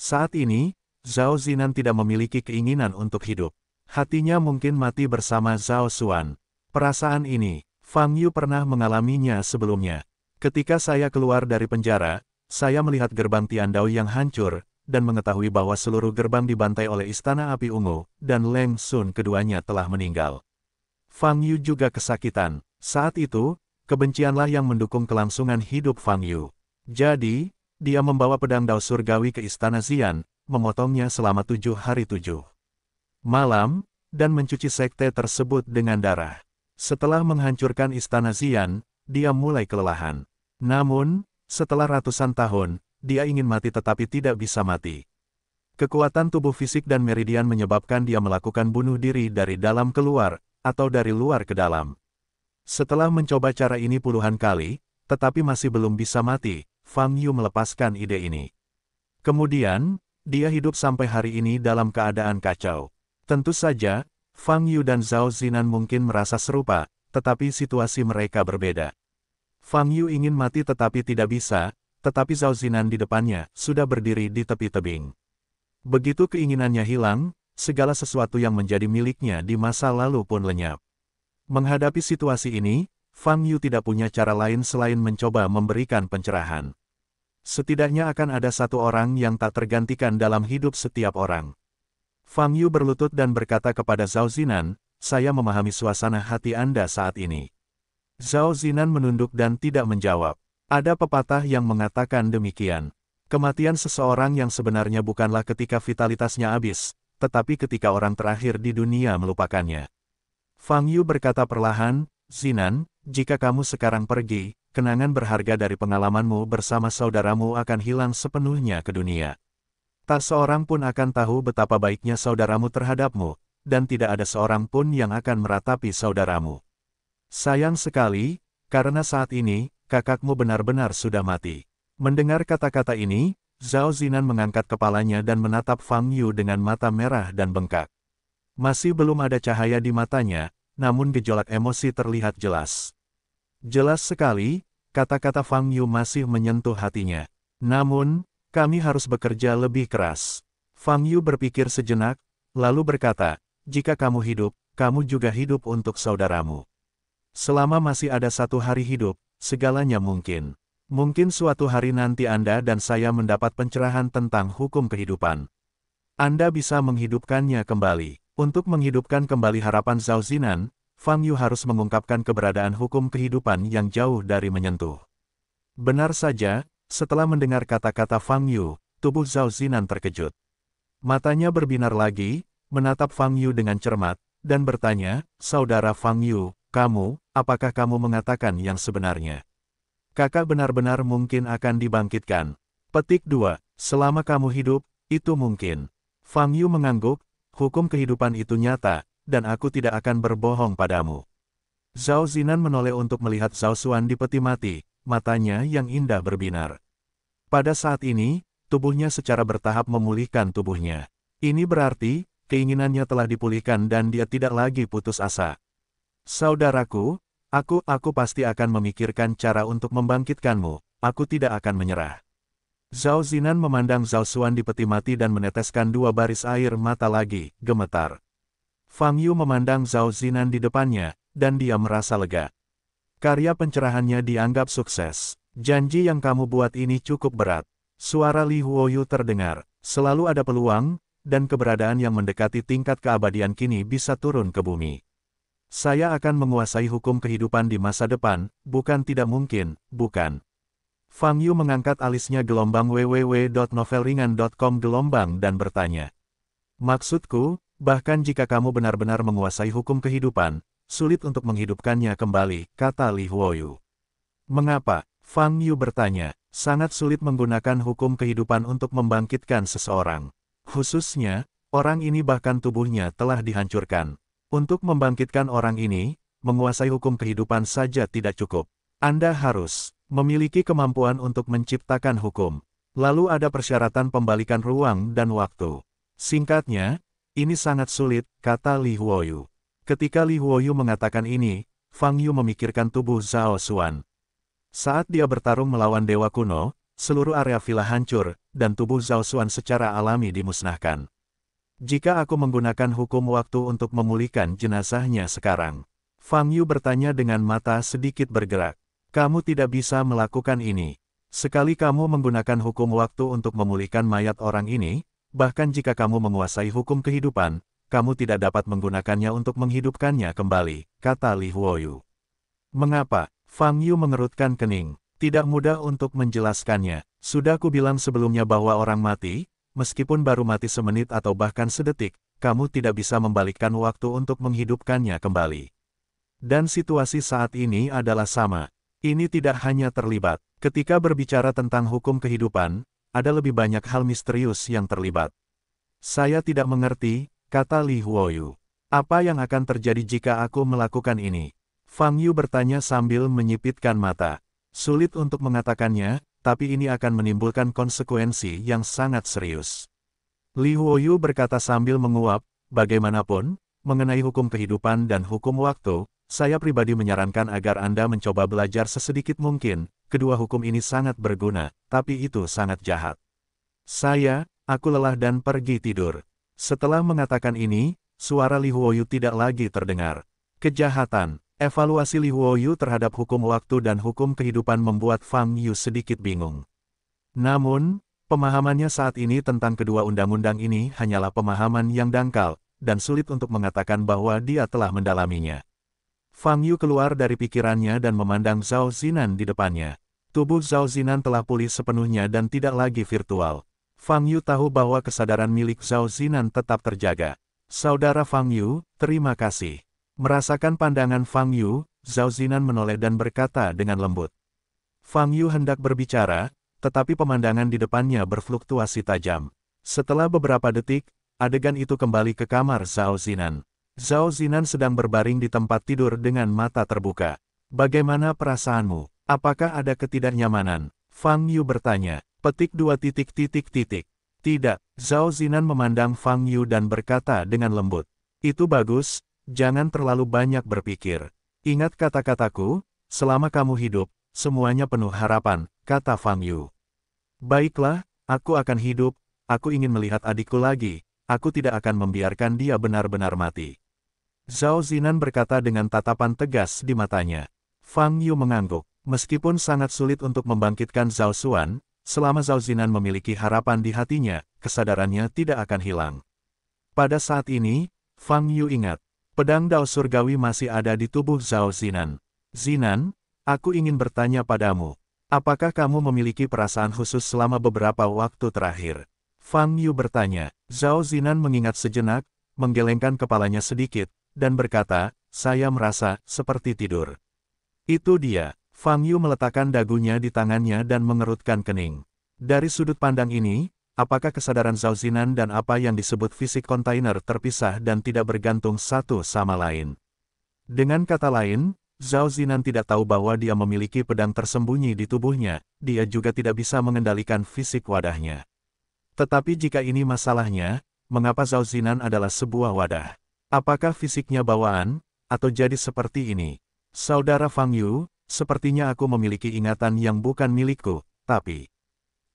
Saat ini, Zhao Zinan tidak memiliki keinginan untuk hidup. Hatinya mungkin mati bersama Zhao Xuan. Perasaan ini, Fang Yu pernah mengalaminya sebelumnya. Ketika saya keluar dari penjara, saya melihat gerbang Tian Dao yang hancur, dan mengetahui bahwa seluruh gerbang dibantai oleh Istana Api Ungu, dan Leng Sun keduanya telah meninggal. Fang Yu juga kesakitan. Saat itu, kebencianlah yang mendukung kelangsungan hidup Fang Yu. Jadi, dia membawa pedang Dao Surgawi ke Istana Xian, memotongnya selama tujuh hari tujuh malam, dan mencuci sekte tersebut dengan darah. Setelah menghancurkan istana Xian, dia mulai kelelahan. Namun, setelah ratusan tahun, dia ingin mati tetapi tidak bisa mati. Kekuatan tubuh fisik dan meridian menyebabkan dia melakukan bunuh diri dari dalam keluar, atau dari luar ke dalam. Setelah mencoba cara ini puluhan kali, tetapi masih belum bisa mati, Fang Yu melepaskan ide ini. Kemudian, dia hidup sampai hari ini dalam keadaan kacau. Tentu saja, Fang Yu dan Zhao Zinan mungkin merasa serupa, tetapi situasi mereka berbeda. Fang Yu ingin mati tetapi tidak bisa, tetapi Zhao Zinan di depannya sudah berdiri di tepi tebing. Begitu keinginannya hilang, segala sesuatu yang menjadi miliknya di masa lalu pun lenyap. Menghadapi situasi ini, Fang Yu tidak punya cara lain selain mencoba memberikan pencerahan. Setidaknya akan ada satu orang yang tak tergantikan dalam hidup setiap orang. Fang Yu berlutut dan berkata kepada Zhao Zinan, saya memahami suasana hati Anda saat ini. Zhao Zinan menunduk dan tidak menjawab. Ada pepatah yang mengatakan demikian. Kematian seseorang yang sebenarnya bukanlah ketika vitalitasnya habis, tetapi ketika orang terakhir di dunia melupakannya. Fang Yu berkata perlahan, Zinan, jika kamu sekarang pergi, kenangan berharga dari pengalamanmu bersama saudaramu akan hilang sepenuhnya ke dunia. Tak seorang pun akan tahu betapa baiknya saudaramu terhadapmu, dan tidak ada seorang pun yang akan meratapi saudaramu. Sayang sekali, karena saat ini, kakakmu benar-benar sudah mati. Mendengar kata-kata ini, Zhao Zinan mengangkat kepalanya dan menatap Fang Yu dengan mata merah dan bengkak. Masih belum ada cahaya di matanya, namun gejolak emosi terlihat jelas. Jelas sekali, kata-kata Fang Yu masih menyentuh hatinya. Namun, kami harus bekerja lebih keras. Fang Yu berpikir sejenak, lalu berkata, jika kamu hidup, kamu juga hidup untuk saudaramu. Selama masih ada satu hari hidup, segalanya mungkin. Mungkin suatu hari nanti Anda dan saya mendapat pencerahan tentang hukum kehidupan. Anda bisa menghidupkannya kembali. Untuk menghidupkan kembali harapan Zhao Zinan, Fang Yu harus mengungkapkan keberadaan hukum kehidupan yang jauh dari menyentuh. Benar saja, setelah mendengar kata-kata Fang Yu, tubuh Zhao Zinan terkejut. Matanya berbinar lagi, menatap Fang Yu dengan cermat, dan bertanya, Saudara Fang Yu, kamu, apakah kamu mengatakan yang sebenarnya? Kakak benar-benar mungkin akan dibangkitkan. Petik 2. Selama kamu hidup, itu mungkin. Fang Yu mengangguk, hukum kehidupan itu nyata, dan aku tidak akan berbohong padamu. Zhao Zinan menoleh untuk melihat Zhao Xuan di peti mati, matanya yang indah berbinar. Pada saat ini, tubuhnya secara bertahap memulihkan tubuhnya. Ini berarti, keinginannya telah dipulihkan dan dia tidak lagi putus asa. Saudaraku, aku, aku pasti akan memikirkan cara untuk membangkitkanmu, aku tidak akan menyerah. Zhao Zinan memandang Zhao Xuan di peti mati dan meneteskan dua baris air mata lagi, gemetar. Fang Yu memandang Zhao Zinan di depannya, dan dia merasa lega. Karya pencerahannya dianggap sukses. Janji yang kamu buat ini cukup berat. Suara Li Huoyu terdengar. Selalu ada peluang, dan keberadaan yang mendekati tingkat keabadian kini bisa turun ke bumi. Saya akan menguasai hukum kehidupan di masa depan, bukan tidak mungkin, bukan. Fang Yu mengangkat alisnya gelombang www.novelringan.com gelombang dan bertanya. Maksudku, bahkan jika kamu benar-benar menguasai hukum kehidupan, sulit untuk menghidupkannya kembali, kata Li Huoyu. Mengapa? Fang Yu bertanya, sangat sulit menggunakan hukum kehidupan untuk membangkitkan seseorang. Khususnya, orang ini bahkan tubuhnya telah dihancurkan. Untuk membangkitkan orang ini, menguasai hukum kehidupan saja tidak cukup. Anda harus memiliki kemampuan untuk menciptakan hukum. Lalu ada persyaratan pembalikan ruang dan waktu. Singkatnya, ini sangat sulit, kata Li Huoyu. Ketika Li Huoyu mengatakan ini, Fang Yu memikirkan tubuh Zhao Xuan. Saat dia bertarung melawan Dewa Kuno, seluruh area villa hancur, dan tubuh Zhao Xuan secara alami dimusnahkan. Jika aku menggunakan hukum waktu untuk memulihkan jenazahnya sekarang. Fang Yu bertanya dengan mata sedikit bergerak. Kamu tidak bisa melakukan ini. Sekali kamu menggunakan hukum waktu untuk memulihkan mayat orang ini, bahkan jika kamu menguasai hukum kehidupan, kamu tidak dapat menggunakannya untuk menghidupkannya kembali, kata Li Huoyu. Mengapa? Fang Yu mengerutkan kening. Tidak mudah untuk menjelaskannya. Sudah ku bilang sebelumnya bahwa orang mati, meskipun baru mati semenit atau bahkan sedetik, kamu tidak bisa membalikkan waktu untuk menghidupkannya kembali. Dan situasi saat ini adalah sama. Ini tidak hanya terlibat. Ketika berbicara tentang hukum kehidupan, ada lebih banyak hal misterius yang terlibat. Saya tidak mengerti, kata Li Huoyu. Apa yang akan terjadi jika aku melakukan ini? Fang Yu bertanya sambil menyipitkan mata. Sulit untuk mengatakannya, tapi ini akan menimbulkan konsekuensi yang sangat serius. Li Huoyu berkata sambil menguap, bagaimanapun, mengenai hukum kehidupan dan hukum waktu, saya pribadi menyarankan agar Anda mencoba belajar sesedikit mungkin, kedua hukum ini sangat berguna, tapi itu sangat jahat. Saya, aku lelah dan pergi tidur. Setelah mengatakan ini, suara Li Huoyu tidak lagi terdengar. Kejahatan, evaluasi Li Huoyu terhadap hukum waktu dan hukum kehidupan membuat Fang Yu sedikit bingung. Namun, pemahamannya saat ini tentang kedua undang-undang ini hanyalah pemahaman yang dangkal, dan sulit untuk mengatakan bahwa dia telah mendalaminya. Fang Yu keluar dari pikirannya dan memandang Zhao Zinan di depannya. Tubuh Zhao Zinan telah pulih sepenuhnya dan tidak lagi virtual. Fang Yu tahu bahwa kesadaran milik Zhao Zinan tetap terjaga. Saudara Fang Yu, terima kasih. Merasakan pandangan Fang Yu, Zhao Zinan menoleh dan berkata dengan lembut. Fang Yu hendak berbicara, tetapi pemandangan di depannya berfluktuasi tajam. Setelah beberapa detik, adegan itu kembali ke kamar Zhao Zinan. Zhao Zinan sedang berbaring di tempat tidur dengan mata terbuka. Bagaimana perasaanmu? Apakah ada ketidaknyamanan? Fang Yu bertanya. Petik dua titik titik titik. Tidak, Zhao Zinan memandang Fang Yu dan berkata dengan lembut. Itu bagus, jangan terlalu banyak berpikir. Ingat kata-kataku, selama kamu hidup, semuanya penuh harapan, kata Fang Yu. Baiklah, aku akan hidup, aku ingin melihat adikku lagi, aku tidak akan membiarkan dia benar-benar mati. Zhao Zinan berkata dengan tatapan tegas di matanya. Fang Yu mengangguk. Meskipun sangat sulit untuk membangkitkan Zhao Xuan, Selama Zhao Zinan memiliki harapan di hatinya, kesadarannya tidak akan hilang. Pada saat ini, Fang Yu ingat, pedang Dao Surgawi masih ada di tubuh Zhao Zinan. Zinan, aku ingin bertanya padamu, apakah kamu memiliki perasaan khusus selama beberapa waktu terakhir? Fang Yu bertanya, Zhao Zinan mengingat sejenak, menggelengkan kepalanya sedikit, dan berkata, saya merasa seperti tidur. Itu dia, Fang Yu meletakkan dagunya di tangannya dan mengerutkan kening. Dari sudut pandang ini, apakah kesadaran Zhao Zinan dan apa yang disebut fisik kontainer terpisah dan tidak bergantung satu sama lain? Dengan kata lain, Zhao Zinan tidak tahu bahwa dia memiliki pedang tersembunyi di tubuhnya, dia juga tidak bisa mengendalikan fisik wadahnya. Tetapi jika ini masalahnya, mengapa Zhao Zinan adalah sebuah wadah? Apakah fisiknya bawaan, atau jadi seperti ini? Saudara Fang Yu, Sepertinya aku memiliki ingatan yang bukan milikku, tapi...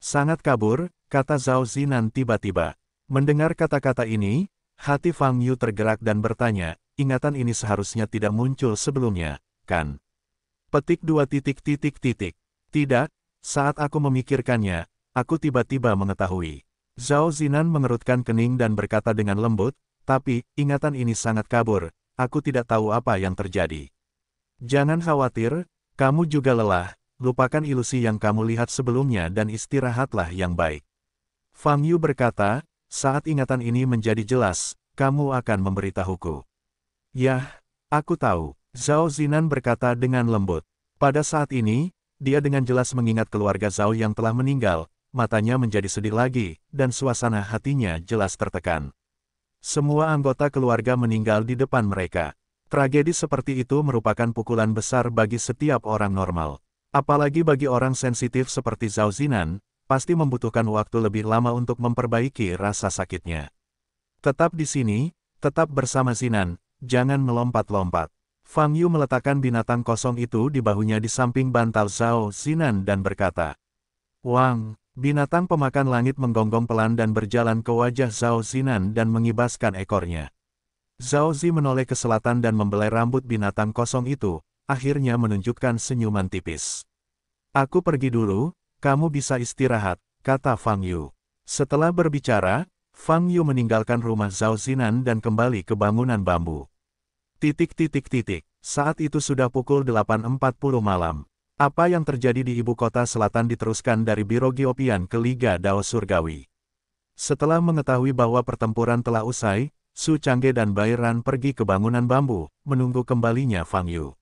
Sangat kabur, kata Zhao Zinan tiba-tiba. Mendengar kata-kata ini, hati Fang Yu tergerak dan bertanya, ingatan ini seharusnya tidak muncul sebelumnya, kan? Petik dua titik titik titik. Tidak, saat aku memikirkannya, aku tiba-tiba mengetahui. Zhao Zinan mengerutkan kening dan berkata dengan lembut, tapi, ingatan ini sangat kabur, aku tidak tahu apa yang terjadi. Jangan khawatir, kamu juga lelah, lupakan ilusi yang kamu lihat sebelumnya dan istirahatlah yang baik. Fang Yu berkata, saat ingatan ini menjadi jelas, kamu akan memberitahuku. Yah, aku tahu, Zhao Zinan berkata dengan lembut. Pada saat ini, dia dengan jelas mengingat keluarga Zhao yang telah meninggal, matanya menjadi sedih lagi, dan suasana hatinya jelas tertekan. Semua anggota keluarga meninggal di depan mereka. Tragedi seperti itu merupakan pukulan besar bagi setiap orang normal. Apalagi bagi orang sensitif seperti Zhao Zinan, pasti membutuhkan waktu lebih lama untuk memperbaiki rasa sakitnya. Tetap di sini, tetap bersama Zinan, jangan melompat-lompat. Fang Yu meletakkan binatang kosong itu di bahunya di samping bantal Zhao Zinan dan berkata, Wang, binatang pemakan langit menggonggong pelan dan berjalan ke wajah Zhao Zinan dan mengibaskan ekornya. Zhao Zi menoleh ke selatan dan membelai rambut binatang kosong itu, akhirnya menunjukkan senyuman tipis. Aku pergi dulu, kamu bisa istirahat, kata Fang Yu. Setelah berbicara, Fang Yu meninggalkan rumah Zhao Zinan dan kembali ke bangunan bambu. Titik titik titik, saat itu sudah pukul 8.40 malam. Apa yang terjadi di ibu kota selatan diteruskan dari Biro Giopian ke Liga Dao Surgawi. Setelah mengetahui bahwa pertempuran telah usai, Su Changge dan Bai pergi ke bangunan bambu, menunggu kembalinya Fang Yu.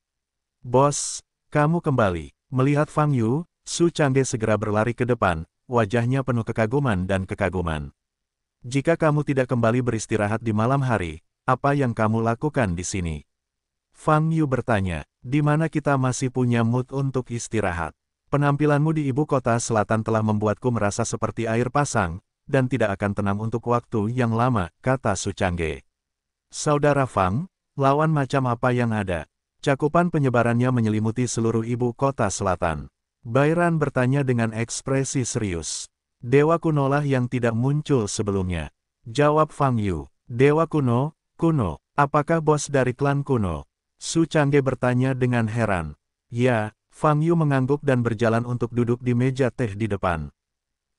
Bos, kamu kembali. Melihat Fang Yu, Su Changge segera berlari ke depan, wajahnya penuh kekaguman dan kekaguman. Jika kamu tidak kembali beristirahat di malam hari, apa yang kamu lakukan di sini? Fang Yu bertanya, di mana kita masih punya mood untuk istirahat? Penampilanmu di ibu kota selatan telah membuatku merasa seperti air pasang, dan tidak akan tenang untuk waktu yang lama, kata Sucangge. Saudara Fang, lawan macam apa yang ada? Cakupan penyebarannya menyelimuti seluruh ibu kota selatan. Bairan bertanya dengan ekspresi serius. Dewa kunolah yang tidak muncul sebelumnya. Jawab Fang Yu, Dewa kuno, kuno, apakah bos dari klan kuno? Su Changge bertanya dengan heran. Ya, Fang Yu mengangguk dan berjalan untuk duduk di meja teh di depan.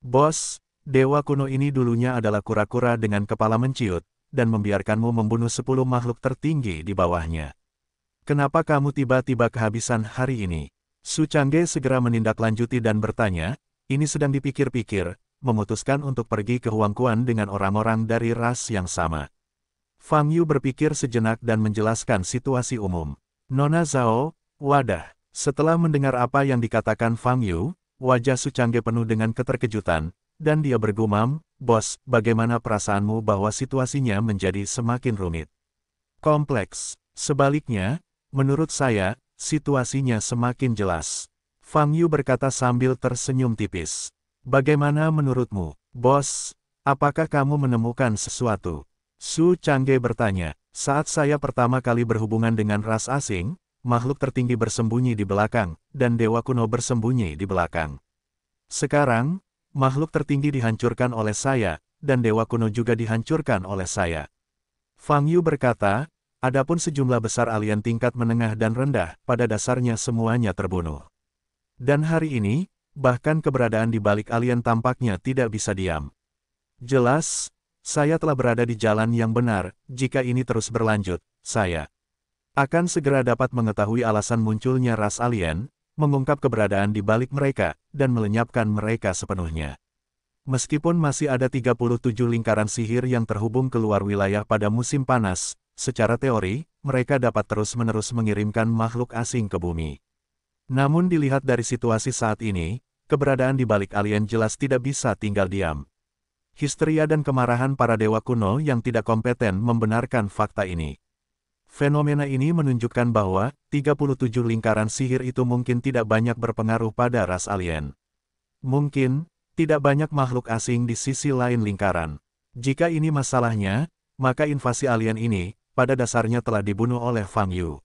Bos, Dewa kuno ini dulunya adalah kura-kura dengan kepala menciut, dan membiarkanmu membunuh sepuluh makhluk tertinggi di bawahnya. Kenapa kamu tiba-tiba kehabisan hari ini? Su Changge segera menindaklanjuti dan bertanya, ini sedang dipikir-pikir, memutuskan untuk pergi ke Huangkuan dengan orang-orang dari ras yang sama. Fang Yu berpikir sejenak dan menjelaskan situasi umum. Nona Zhao, wadah. Setelah mendengar apa yang dikatakan Fang Yu, wajah Su Changge penuh dengan keterkejutan, dan dia bergumam, Bos, bagaimana perasaanmu bahwa situasinya menjadi semakin rumit? Kompleks. Sebaliknya, menurut saya, situasinya semakin jelas. Fang Yu berkata sambil tersenyum tipis. Bagaimana menurutmu, Bos? Apakah kamu menemukan sesuatu? Su Changge bertanya, saat saya pertama kali berhubungan dengan ras asing, makhluk tertinggi bersembunyi di belakang, dan dewa kuno bersembunyi di belakang. Sekarang, makhluk tertinggi dihancurkan oleh saya, dan dewa kuno juga dihancurkan oleh saya. Fang Yu berkata, adapun sejumlah besar alien tingkat menengah dan rendah, pada dasarnya semuanya terbunuh. Dan hari ini, bahkan keberadaan di balik alien tampaknya tidak bisa diam. Jelas, saya telah berada di jalan yang benar, jika ini terus berlanjut, saya akan segera dapat mengetahui alasan munculnya ras alien, mengungkap keberadaan di balik mereka, dan melenyapkan mereka sepenuhnya. Meskipun masih ada 37 lingkaran sihir yang terhubung keluar wilayah pada musim panas, secara teori, mereka dapat terus-menerus mengirimkan makhluk asing ke bumi. Namun dilihat dari situasi saat ini, keberadaan di balik alien jelas tidak bisa tinggal diam. Histeria dan kemarahan para dewa kuno yang tidak kompeten membenarkan fakta ini. Fenomena ini menunjukkan bahwa 37 lingkaran sihir itu mungkin tidak banyak berpengaruh pada ras alien. Mungkin, tidak banyak makhluk asing di sisi lain lingkaran. Jika ini masalahnya, maka invasi alien ini, pada dasarnya telah dibunuh oleh Fang Yu.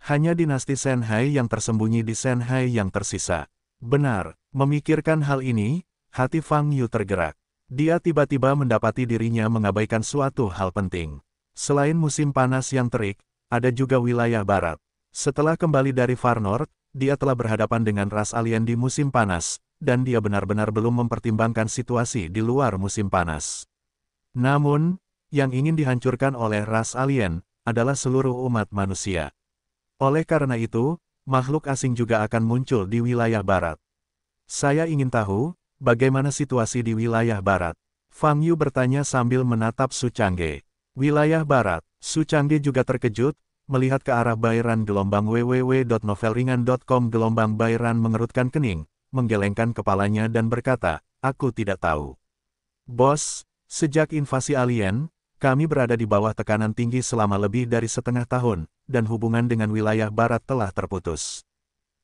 Hanya dinasti Senhai yang tersembunyi di Senhai yang tersisa. Benar, memikirkan hal ini, hati Fang Yu tergerak. Dia tiba-tiba mendapati dirinya mengabaikan suatu hal penting. Selain musim panas yang terik, ada juga wilayah barat. Setelah kembali dari Far North, dia telah berhadapan dengan ras alien di musim panas, dan dia benar-benar belum mempertimbangkan situasi di luar musim panas. Namun, yang ingin dihancurkan oleh ras alien adalah seluruh umat manusia. Oleh karena itu, makhluk asing juga akan muncul di wilayah barat. Saya ingin tahu, bagaimana situasi di wilayah barat? Fang Yu bertanya sambil menatap Su Changge. Wilayah Barat, Sucandi juga terkejut, melihat ke arah Bayran gelombang www.novelringan.com gelombang Bayran mengerutkan kening, menggelengkan kepalanya dan berkata, aku tidak tahu. Bos, sejak invasi alien, kami berada di bawah tekanan tinggi selama lebih dari setengah tahun, dan hubungan dengan wilayah barat telah terputus.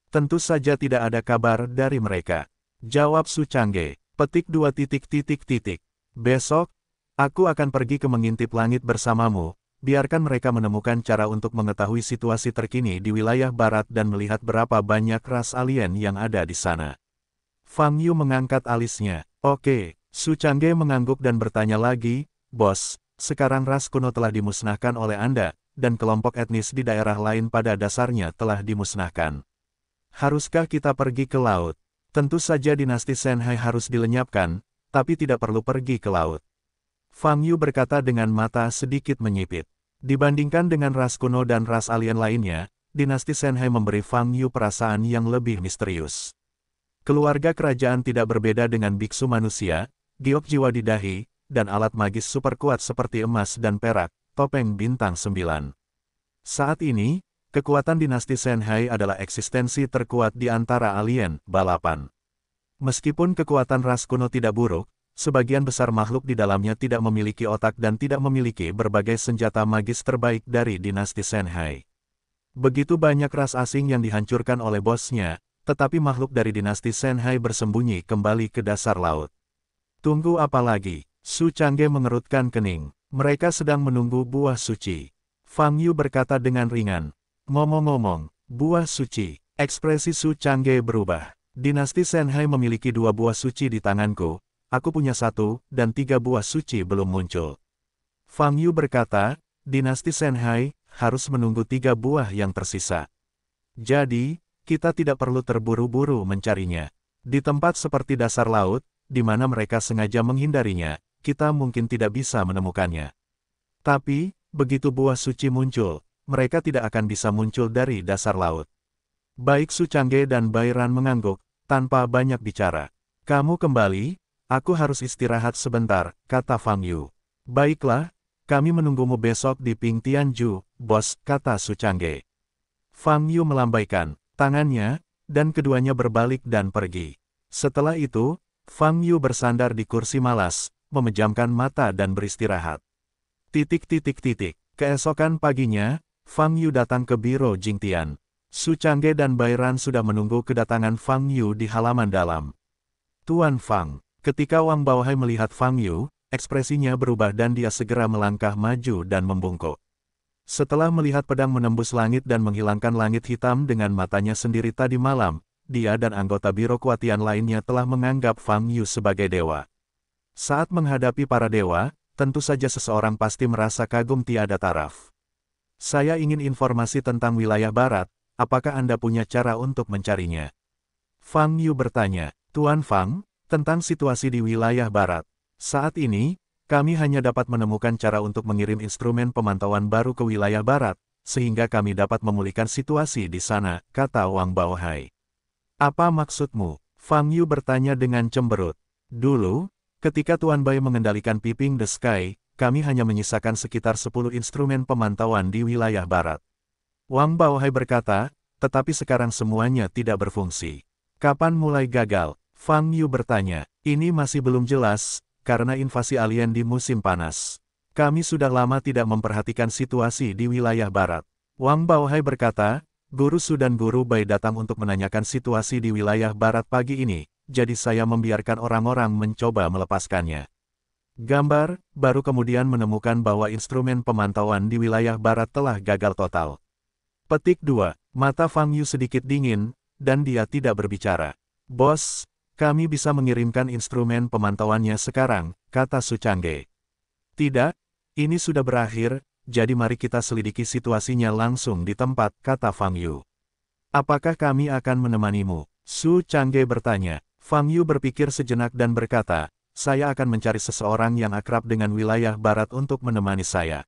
Tentu saja tidak ada kabar dari mereka. Jawab Su Change, petik dua titik titik titik. Besok, Aku akan pergi ke mengintip langit bersamamu, biarkan mereka menemukan cara untuk mengetahui situasi terkini di wilayah barat dan melihat berapa banyak ras alien yang ada di sana. Fang Yu mengangkat alisnya. Oke, Su Changge mengangguk dan bertanya lagi, Bos, sekarang ras kuno telah dimusnahkan oleh Anda, dan kelompok etnis di daerah lain pada dasarnya telah dimusnahkan. Haruskah kita pergi ke laut? Tentu saja dinasti Senhai harus dilenyapkan, tapi tidak perlu pergi ke laut. Fang Yu berkata dengan mata sedikit menyipit. Dibandingkan dengan ras kuno dan ras alien lainnya, dinasti Senhai memberi Fang Yu perasaan yang lebih misterius. Keluarga kerajaan tidak berbeda dengan biksu manusia, giok jiwa di dahi, dan alat magis super kuat seperti emas dan perak, topeng bintang sembilan. Saat ini, kekuatan dinasti Senhai adalah eksistensi terkuat di antara alien, balapan. Meskipun kekuatan ras kuno tidak buruk, Sebagian besar makhluk di dalamnya tidak memiliki otak dan tidak memiliki berbagai senjata magis terbaik dari dinasti Senhai. Begitu banyak ras asing yang dihancurkan oleh bosnya, tetapi makhluk dari dinasti Senhai bersembunyi kembali ke dasar laut. Tunggu apa lagi? Su Changge mengerutkan kening. Mereka sedang menunggu buah suci. Fang Yu berkata dengan ringan. Ngomong-ngomong, buah suci. Ekspresi Su Changge berubah. Dinasti Senhai memiliki dua buah suci di tanganku, aku punya satu, dan tiga buah suci belum muncul. Fang Yu berkata, dinasti Shanghai harus menunggu tiga buah yang tersisa. Jadi, kita tidak perlu terburu-buru mencarinya. Di tempat seperti dasar laut, di mana mereka sengaja menghindarinya, kita mungkin tidak bisa menemukannya. Tapi, begitu buah suci muncul, mereka tidak akan bisa muncul dari dasar laut. Baik Su Changge dan Bairan mengangguk, tanpa banyak bicara. Kamu kembali, Aku harus istirahat sebentar, kata Fang Yu. Baiklah, kami menunggumu besok di Ping Tianju, bos, kata Su Changge. Fang Yu melambaikan tangannya, dan keduanya berbalik dan pergi. Setelah itu, Fang Yu bersandar di kursi malas, memejamkan mata dan beristirahat. Titik-titik-titik. Keesokan paginya, Fang Yu datang ke biro Jing Tian. Su Changge dan Bairan sudah menunggu kedatangan Fang Yu di halaman dalam. Tuan Fang, Ketika Wang Baohai melihat Fang Yu, ekspresinya berubah dan dia segera melangkah maju dan membungkuk. Setelah melihat pedang menembus langit dan menghilangkan langit hitam dengan matanya sendiri tadi malam, dia dan anggota Biro Kuatian lainnya telah menganggap Fang Yu sebagai dewa. Saat menghadapi para dewa, tentu saja seseorang pasti merasa kagum tiada taraf. Saya ingin informasi tentang wilayah barat, apakah Anda punya cara untuk mencarinya? Fang Yu bertanya, Tuan Fang, tentang situasi di wilayah barat. Saat ini, kami hanya dapat menemukan cara untuk mengirim instrumen pemantauan baru ke wilayah barat, sehingga kami dapat memulihkan situasi di sana, kata Wang Baohai. Apa maksudmu? Fang Yu bertanya dengan cemberut. Dulu, ketika Tuan Bai mengendalikan Piping the Sky, kami hanya menyisakan sekitar 10 instrumen pemantauan di wilayah barat. Wang Baohai berkata, tetapi sekarang semuanya tidak berfungsi. Kapan mulai gagal? Fang Yu bertanya, ini masih belum jelas, karena invasi alien di musim panas. Kami sudah lama tidak memperhatikan situasi di wilayah barat. Wang Baohai berkata, Guru Su dan Guru Bai datang untuk menanyakan situasi di wilayah barat pagi ini, jadi saya membiarkan orang-orang mencoba melepaskannya. Gambar, baru kemudian menemukan bahwa instrumen pemantauan di wilayah barat telah gagal total. Petik 2. Mata Fang Yu sedikit dingin, dan dia tidak berbicara. Bos, kami bisa mengirimkan instrumen pemantauannya sekarang, kata Sucangge. Tidak, ini sudah berakhir, jadi mari kita selidiki situasinya langsung di tempat, kata Fang Yu. Apakah kami akan menemanimu? Su Change bertanya. Fang Yu berpikir sejenak dan berkata, saya akan mencari seseorang yang akrab dengan wilayah barat untuk menemani saya.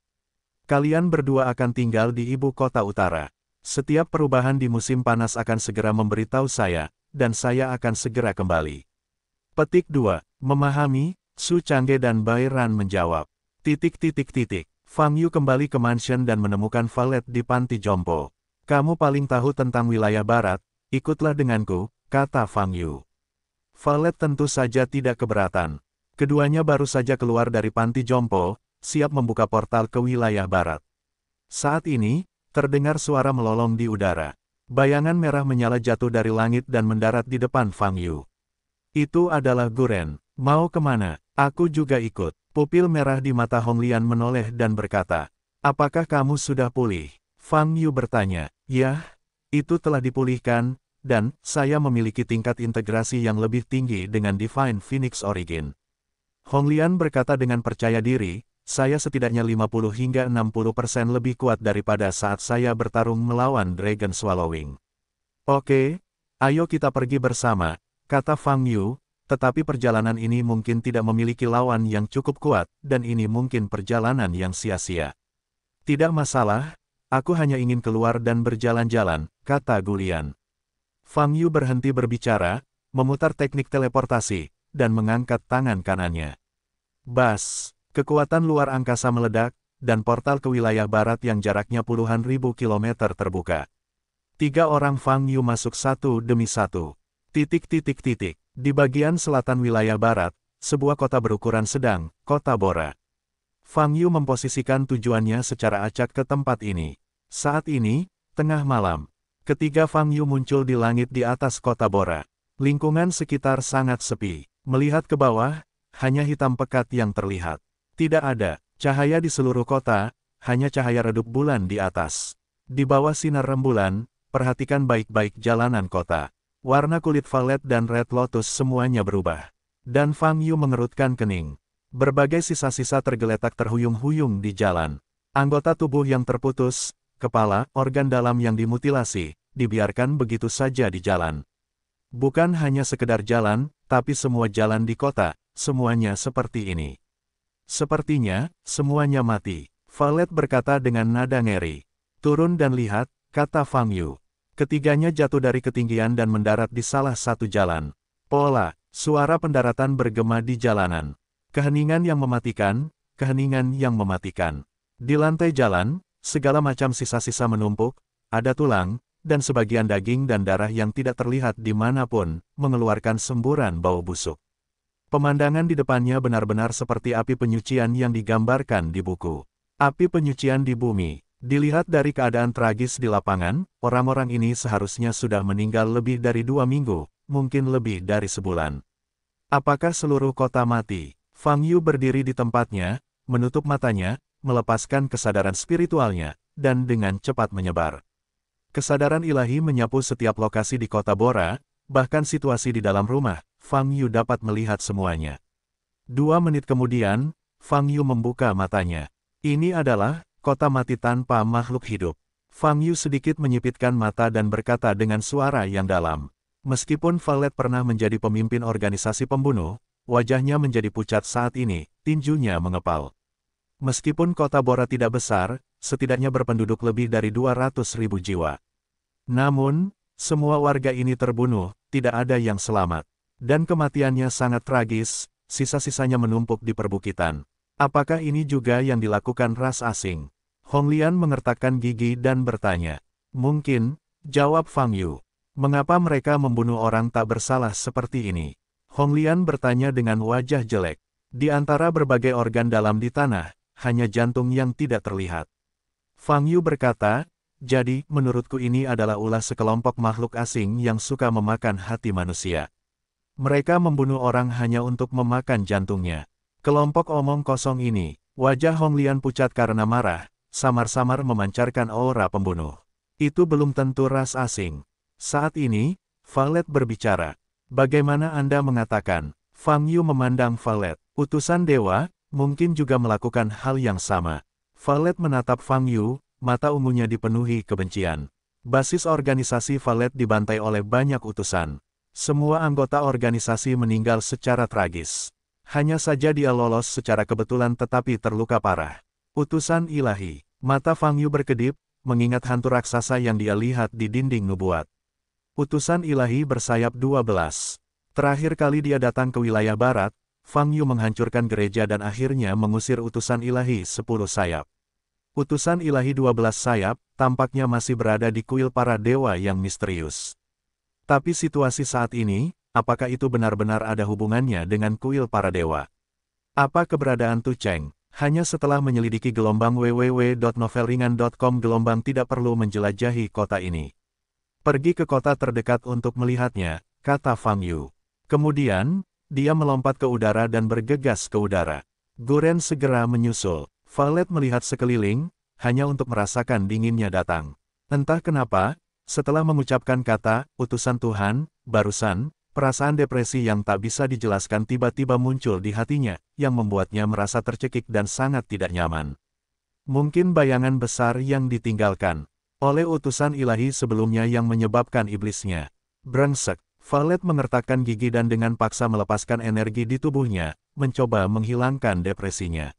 Kalian berdua akan tinggal di ibu kota utara. Setiap perubahan di musim panas akan segera memberitahu saya, dan saya akan segera kembali. Petik 2. Memahami, Su Changge dan Bai Ran menjawab. Titik titik titik. Fang Yu kembali ke mansion dan menemukan valet di panti jompo. Kamu paling tahu tentang wilayah barat, ikutlah denganku, kata Fang Yu. Valet tentu saja tidak keberatan. Keduanya baru saja keluar dari panti jompo, siap membuka portal ke wilayah barat. Saat ini, terdengar suara melolong di udara. Bayangan merah menyala jatuh dari langit dan mendarat di depan Fang Yu. Itu adalah Guren. Mau kemana? Aku juga ikut. Pupil merah di mata Hong Lian menoleh dan berkata, Apakah kamu sudah pulih? Fang Yu bertanya, Yah, itu telah dipulihkan, dan saya memiliki tingkat integrasi yang lebih tinggi dengan Divine Phoenix Origin. Hong Lian berkata dengan percaya diri, saya setidaknya 50 hingga 60 persen lebih kuat daripada saat saya bertarung melawan Dragon Swallowing. Oke, ayo kita pergi bersama, kata Fang Yu, tetapi perjalanan ini mungkin tidak memiliki lawan yang cukup kuat, dan ini mungkin perjalanan yang sia-sia. Tidak masalah, aku hanya ingin keluar dan berjalan-jalan, kata Gulian. Fang Yu berhenti berbicara, memutar teknik teleportasi, dan mengangkat tangan kanannya. Bas! Kekuatan luar angkasa meledak, dan portal ke wilayah barat yang jaraknya puluhan ribu kilometer terbuka. Tiga orang Fang Yu masuk satu demi satu. Titik-titik-titik. Di bagian selatan wilayah barat, sebuah kota berukuran sedang, kota Bora. Fang Yu memposisikan tujuannya secara acak ke tempat ini. Saat ini, tengah malam, ketiga Fang Yu muncul di langit di atas kota Bora. Lingkungan sekitar sangat sepi. Melihat ke bawah, hanya hitam pekat yang terlihat. Tidak ada cahaya di seluruh kota, hanya cahaya redup bulan di atas. Di bawah sinar rembulan, perhatikan baik-baik jalanan kota. Warna kulit Valet dan Red Lotus semuanya berubah. Dan Fang Yu mengerutkan kening. Berbagai sisa-sisa tergeletak terhuyung-huyung di jalan. Anggota tubuh yang terputus, kepala, organ dalam yang dimutilasi, dibiarkan begitu saja di jalan. Bukan hanya sekedar jalan, tapi semua jalan di kota, semuanya seperti ini. Sepertinya, semuanya mati. Valet berkata dengan nada ngeri. Turun dan lihat, kata Fang Yu. Ketiganya jatuh dari ketinggian dan mendarat di salah satu jalan. Pola, suara pendaratan bergema di jalanan. Keheningan yang mematikan, keheningan yang mematikan. Di lantai jalan, segala macam sisa-sisa menumpuk, ada tulang, dan sebagian daging dan darah yang tidak terlihat di dimanapun, mengeluarkan semburan bau busuk. Pemandangan di depannya benar-benar seperti api penyucian yang digambarkan di buku. Api penyucian di bumi. Dilihat dari keadaan tragis di lapangan, orang-orang ini seharusnya sudah meninggal lebih dari dua minggu, mungkin lebih dari sebulan. Apakah seluruh kota mati? Fang Yu berdiri di tempatnya, menutup matanya, melepaskan kesadaran spiritualnya, dan dengan cepat menyebar. Kesadaran ilahi menyapu setiap lokasi di kota Bora, bahkan situasi di dalam rumah, Fang Yu dapat melihat semuanya. Dua menit kemudian, Fang Yu membuka matanya. Ini adalah kota mati tanpa makhluk hidup. Fang Yu sedikit menyipitkan mata dan berkata dengan suara yang dalam. Meskipun Valet pernah menjadi pemimpin organisasi pembunuh, wajahnya menjadi pucat saat ini, tinjunya mengepal. Meskipun kota Bora tidak besar, setidaknya berpenduduk lebih dari 200 ribu jiwa. Namun, semua warga ini terbunuh, tidak ada yang selamat. Dan kematiannya sangat tragis, sisa-sisanya menumpuk di perbukitan. Apakah ini juga yang dilakukan ras asing? Hong Lian mengertakkan gigi dan bertanya. Mungkin, jawab Fang Yu. Mengapa mereka membunuh orang tak bersalah seperti ini? Hong Lian bertanya dengan wajah jelek. Di antara berbagai organ dalam di tanah, hanya jantung yang tidak terlihat. Fang Yu berkata, jadi, menurutku ini adalah ulah sekelompok makhluk asing yang suka memakan hati manusia. Mereka membunuh orang hanya untuk memakan jantungnya. Kelompok omong kosong ini, wajah Honglian pucat karena marah, samar-samar memancarkan aura pembunuh. Itu belum tentu ras asing. Saat ini, Valet berbicara. Bagaimana Anda mengatakan, Fang Yu memandang Valet, utusan dewa, mungkin juga melakukan hal yang sama. Valet menatap Fang Yu, mata ungunya dipenuhi kebencian. Basis organisasi Valet dibantai oleh banyak utusan. Semua anggota organisasi meninggal secara tragis. Hanya saja dia lolos secara kebetulan tetapi terluka parah. Utusan ilahi. Mata Fang Yu berkedip, mengingat hantu raksasa yang dia lihat di dinding nubuat. Utusan ilahi bersayap 12. Terakhir kali dia datang ke wilayah barat, Fang Yu menghancurkan gereja dan akhirnya mengusir utusan ilahi 10 sayap. Utusan ilahi 12 sayap, tampaknya masih berada di kuil para dewa yang misterius. Tapi situasi saat ini, apakah itu benar-benar ada hubungannya dengan kuil para dewa? Apa keberadaan Tu Cheng? Hanya setelah menyelidiki gelombang www.novelringan.com gelombang tidak perlu menjelajahi kota ini. Pergi ke kota terdekat untuk melihatnya, kata Fang Yu. Kemudian, dia melompat ke udara dan bergegas ke udara. Guren segera menyusul. Valet melihat sekeliling, hanya untuk merasakan dinginnya datang. Entah kenapa, setelah mengucapkan kata, utusan Tuhan, barusan, perasaan depresi yang tak bisa dijelaskan tiba-tiba muncul di hatinya, yang membuatnya merasa tercekik dan sangat tidak nyaman. Mungkin bayangan besar yang ditinggalkan oleh utusan ilahi sebelumnya yang menyebabkan iblisnya. Brengsek, Valet mengertakkan gigi dan dengan paksa melepaskan energi di tubuhnya, mencoba menghilangkan depresinya.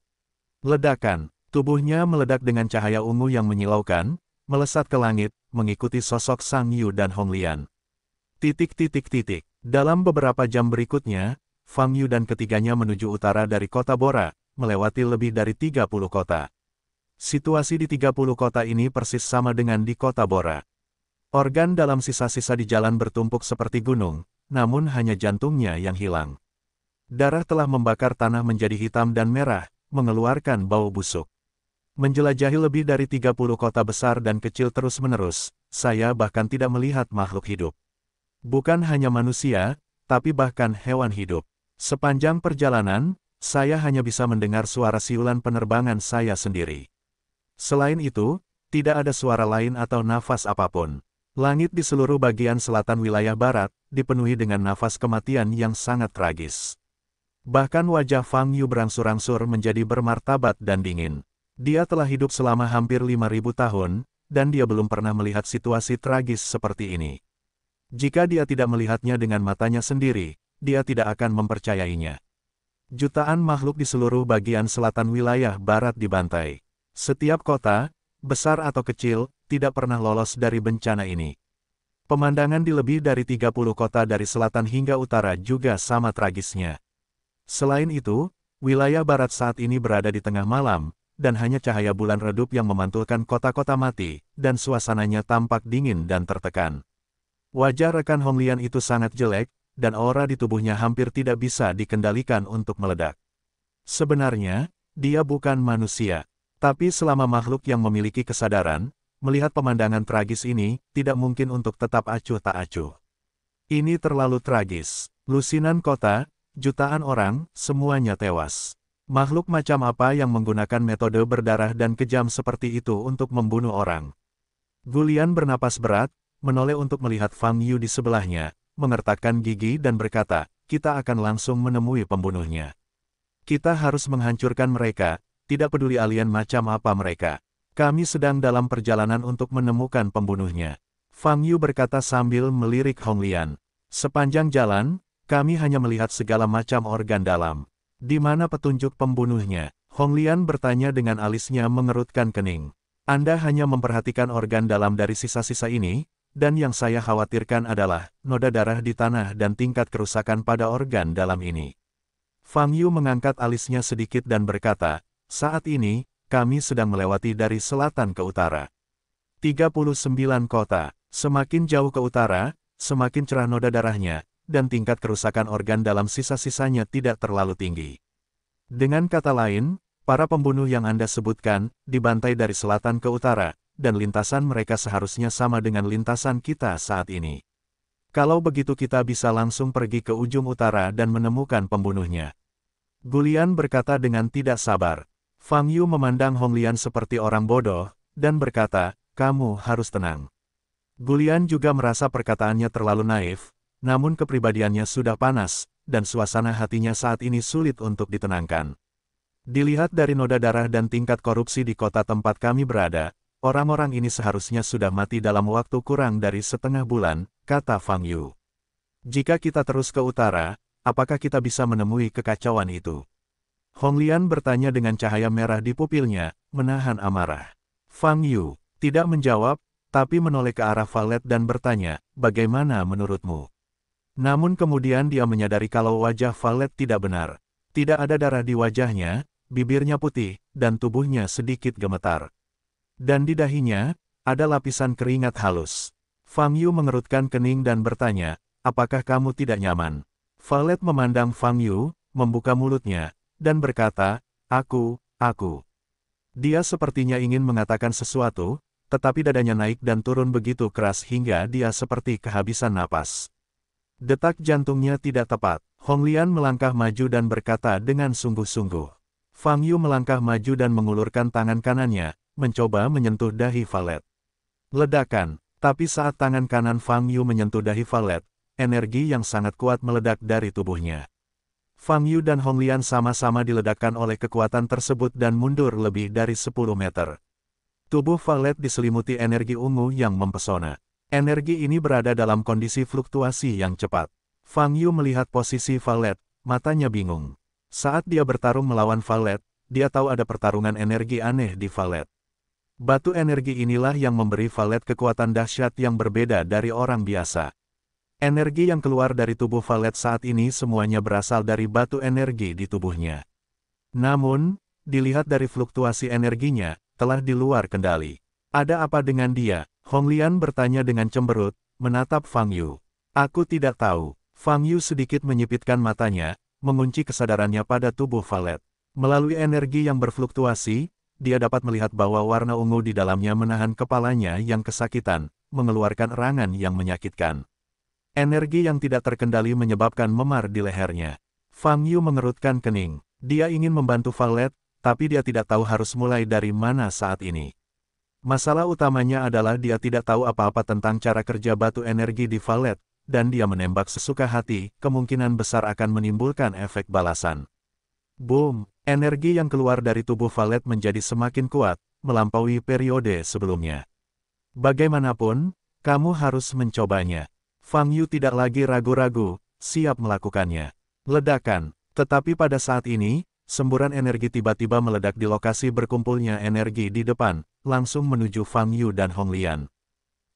Ledakan, tubuhnya meledak dengan cahaya ungu yang menyilaukan, melesat ke langit, mengikuti sosok Sang Yu dan Hong Lian. Titik titik titik. Dalam beberapa jam berikutnya, Fang Yu dan ketiganya menuju utara dari kota Bora, melewati lebih dari 30 kota. Situasi di 30 kota ini persis sama dengan di kota Bora. Organ dalam sisa-sisa di jalan bertumpuk seperti gunung, namun hanya jantungnya yang hilang. Darah telah membakar tanah menjadi hitam dan merah, mengeluarkan bau busuk. Menjelajahi lebih dari 30 kota besar dan kecil terus-menerus, saya bahkan tidak melihat makhluk hidup. Bukan hanya manusia, tapi bahkan hewan hidup. Sepanjang perjalanan, saya hanya bisa mendengar suara siulan penerbangan saya sendiri. Selain itu, tidak ada suara lain atau nafas apapun. Langit di seluruh bagian selatan wilayah barat dipenuhi dengan nafas kematian yang sangat tragis. Bahkan wajah Fang Yu berangsur-angsur menjadi bermartabat dan dingin. Dia telah hidup selama hampir 5.000 tahun, dan dia belum pernah melihat situasi tragis seperti ini. Jika dia tidak melihatnya dengan matanya sendiri, dia tidak akan mempercayainya. Jutaan makhluk di seluruh bagian selatan wilayah barat dibantai. Setiap kota, besar atau kecil, tidak pernah lolos dari bencana ini. Pemandangan di lebih dari 30 kota dari selatan hingga utara juga sama tragisnya. Selain itu, wilayah barat saat ini berada di tengah malam, dan hanya cahaya bulan redup yang memantulkan kota-kota mati, dan suasananya tampak dingin dan tertekan. Wajah rekan Honglian itu sangat jelek, dan aura di tubuhnya hampir tidak bisa dikendalikan untuk meledak. Sebenarnya, dia bukan manusia. Tapi selama makhluk yang memiliki kesadaran, melihat pemandangan tragis ini, tidak mungkin untuk tetap acuh tak acuh. Ini terlalu tragis. Lusinan kota, jutaan orang, semuanya tewas. Makhluk macam apa yang menggunakan metode berdarah dan kejam seperti itu untuk membunuh orang? Gulian bernapas berat, menoleh untuk melihat Fang Yu di sebelahnya, mengertakkan gigi dan berkata, kita akan langsung menemui pembunuhnya. Kita harus menghancurkan mereka, tidak peduli alien macam apa mereka. Kami sedang dalam perjalanan untuk menemukan pembunuhnya. Fang Yu berkata sambil melirik Hong Lian. Sepanjang jalan, kami hanya melihat segala macam organ dalam. Di mana petunjuk pembunuhnya? Hong Lian bertanya dengan alisnya mengerutkan kening. Anda hanya memperhatikan organ dalam dari sisa-sisa ini, dan yang saya khawatirkan adalah noda darah di tanah dan tingkat kerusakan pada organ dalam ini. Fang Yu mengangkat alisnya sedikit dan berkata, saat ini, kami sedang melewati dari selatan ke utara. 39 kota, semakin jauh ke utara, semakin cerah noda darahnya, dan tingkat kerusakan organ dalam sisa-sisanya tidak terlalu tinggi. Dengan kata lain, para pembunuh yang Anda sebutkan dibantai dari selatan ke utara, dan lintasan mereka seharusnya sama dengan lintasan kita saat ini. Kalau begitu kita bisa langsung pergi ke ujung utara dan menemukan pembunuhnya. Gulian berkata dengan tidak sabar. Fang Yu memandang Hong Lian seperti orang bodoh, dan berkata, kamu harus tenang. Gulian juga merasa perkataannya terlalu naif, namun kepribadiannya sudah panas, dan suasana hatinya saat ini sulit untuk ditenangkan. Dilihat dari noda darah dan tingkat korupsi di kota tempat kami berada, orang-orang ini seharusnya sudah mati dalam waktu kurang dari setengah bulan, kata Fang Yu. Jika kita terus ke utara, apakah kita bisa menemui kekacauan itu? Hong Lian bertanya dengan cahaya merah di pupilnya, menahan amarah. Fang Yu tidak menjawab, tapi menoleh ke arah Valet dan bertanya, bagaimana menurutmu? Namun kemudian dia menyadari kalau wajah Valet tidak benar. Tidak ada darah di wajahnya, bibirnya putih, dan tubuhnya sedikit gemetar. Dan di dahinya, ada lapisan keringat halus. Fang Yu mengerutkan kening dan bertanya, apakah kamu tidak nyaman? Valet memandang Fang Yu, membuka mulutnya, dan berkata, aku, aku. Dia sepertinya ingin mengatakan sesuatu, tetapi dadanya naik dan turun begitu keras hingga dia seperti kehabisan napas. Detak jantungnya tidak tepat. Hong Lian melangkah maju dan berkata dengan sungguh-sungguh. Fang Yu melangkah maju dan mengulurkan tangan kanannya, mencoba menyentuh dahi Valet. Ledakan, tapi saat tangan kanan Fang Yu menyentuh dahi Valet, energi yang sangat kuat meledak dari tubuhnya. Fang Yu dan Hong Lian sama-sama diledakkan oleh kekuatan tersebut dan mundur lebih dari 10 meter. Tubuh Valet diselimuti energi ungu yang mempesona. Energi ini berada dalam kondisi fluktuasi yang cepat. Fang Yu melihat posisi Valet, matanya bingung. Saat dia bertarung melawan Valet, dia tahu ada pertarungan energi aneh di Valet. Batu energi inilah yang memberi Valet kekuatan dahsyat yang berbeda dari orang biasa. Energi yang keluar dari tubuh Valet saat ini semuanya berasal dari batu energi di tubuhnya. Namun, dilihat dari fluktuasi energinya, telah di luar kendali. Ada apa dengan dia? Hong Lian bertanya dengan cemberut, menatap Fang Yu. Aku tidak tahu. Fang Yu sedikit menyipitkan matanya, mengunci kesadarannya pada tubuh Valet. Melalui energi yang berfluktuasi, dia dapat melihat bahwa warna ungu di dalamnya menahan kepalanya yang kesakitan, mengeluarkan erangan yang menyakitkan. Energi yang tidak terkendali menyebabkan memar di lehernya. Fang Yu mengerutkan kening. Dia ingin membantu Valet, tapi dia tidak tahu harus mulai dari mana saat ini. Masalah utamanya adalah dia tidak tahu apa-apa tentang cara kerja batu energi di Valet, dan dia menembak sesuka hati, kemungkinan besar akan menimbulkan efek balasan. Boom! Energi yang keluar dari tubuh Valet menjadi semakin kuat, melampaui periode sebelumnya. Bagaimanapun, kamu harus mencobanya. Fang Yu tidak lagi ragu-ragu, siap melakukannya. Ledakan. Tetapi pada saat ini, Semburan energi tiba-tiba meledak di lokasi berkumpulnya energi di depan, langsung menuju Fang Yu dan Hong Lian.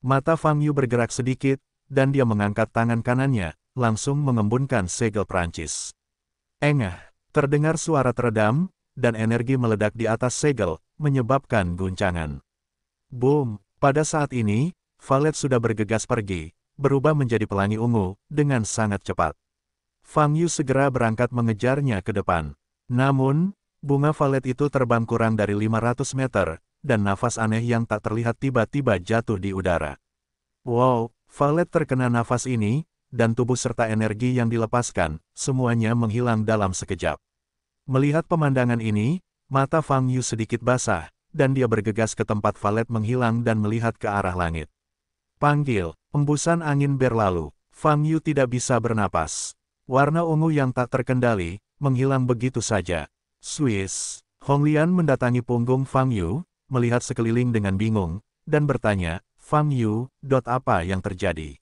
Mata Fang Yu bergerak sedikit, dan dia mengangkat tangan kanannya, langsung mengembunkan segel Perancis. Engah, terdengar suara teredam, dan energi meledak di atas segel, menyebabkan guncangan. Boom, pada saat ini, Valet sudah bergegas pergi, berubah menjadi pelangi ungu, dengan sangat cepat. Fang Yu segera berangkat mengejarnya ke depan. Namun, bunga valet itu terbang kurang dari 500 meter, dan nafas aneh yang tak terlihat tiba-tiba jatuh di udara. Wow, valet terkena nafas ini, dan tubuh serta energi yang dilepaskan, semuanya menghilang dalam sekejap. Melihat pemandangan ini, mata Fang Yu sedikit basah, dan dia bergegas ke tempat valet menghilang dan melihat ke arah langit. Panggil, embusan angin berlalu, Fang Yu tidak bisa bernapas. Warna ungu yang tak terkendali, menghilang begitu saja. Swiss, Hong Lian mendatangi punggung Fang Yu, melihat sekeliling dengan bingung, dan bertanya, Fang Yu, dot apa yang terjadi?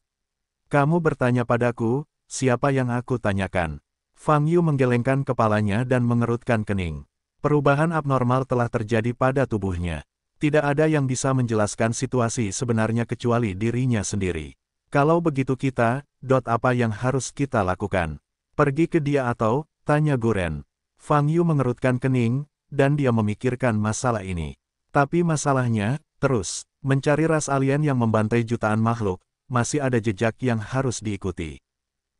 Kamu bertanya padaku, siapa yang aku tanyakan? Fang Yu menggelengkan kepalanya dan mengerutkan kening. Perubahan abnormal telah terjadi pada tubuhnya. Tidak ada yang bisa menjelaskan situasi sebenarnya kecuali dirinya sendiri. Kalau begitu kita, dot apa yang harus kita lakukan? Pergi ke dia atau, Tanya Guren. Fang Yu mengerutkan kening, dan dia memikirkan masalah ini. Tapi masalahnya, terus, mencari ras alien yang membantai jutaan makhluk, masih ada jejak yang harus diikuti.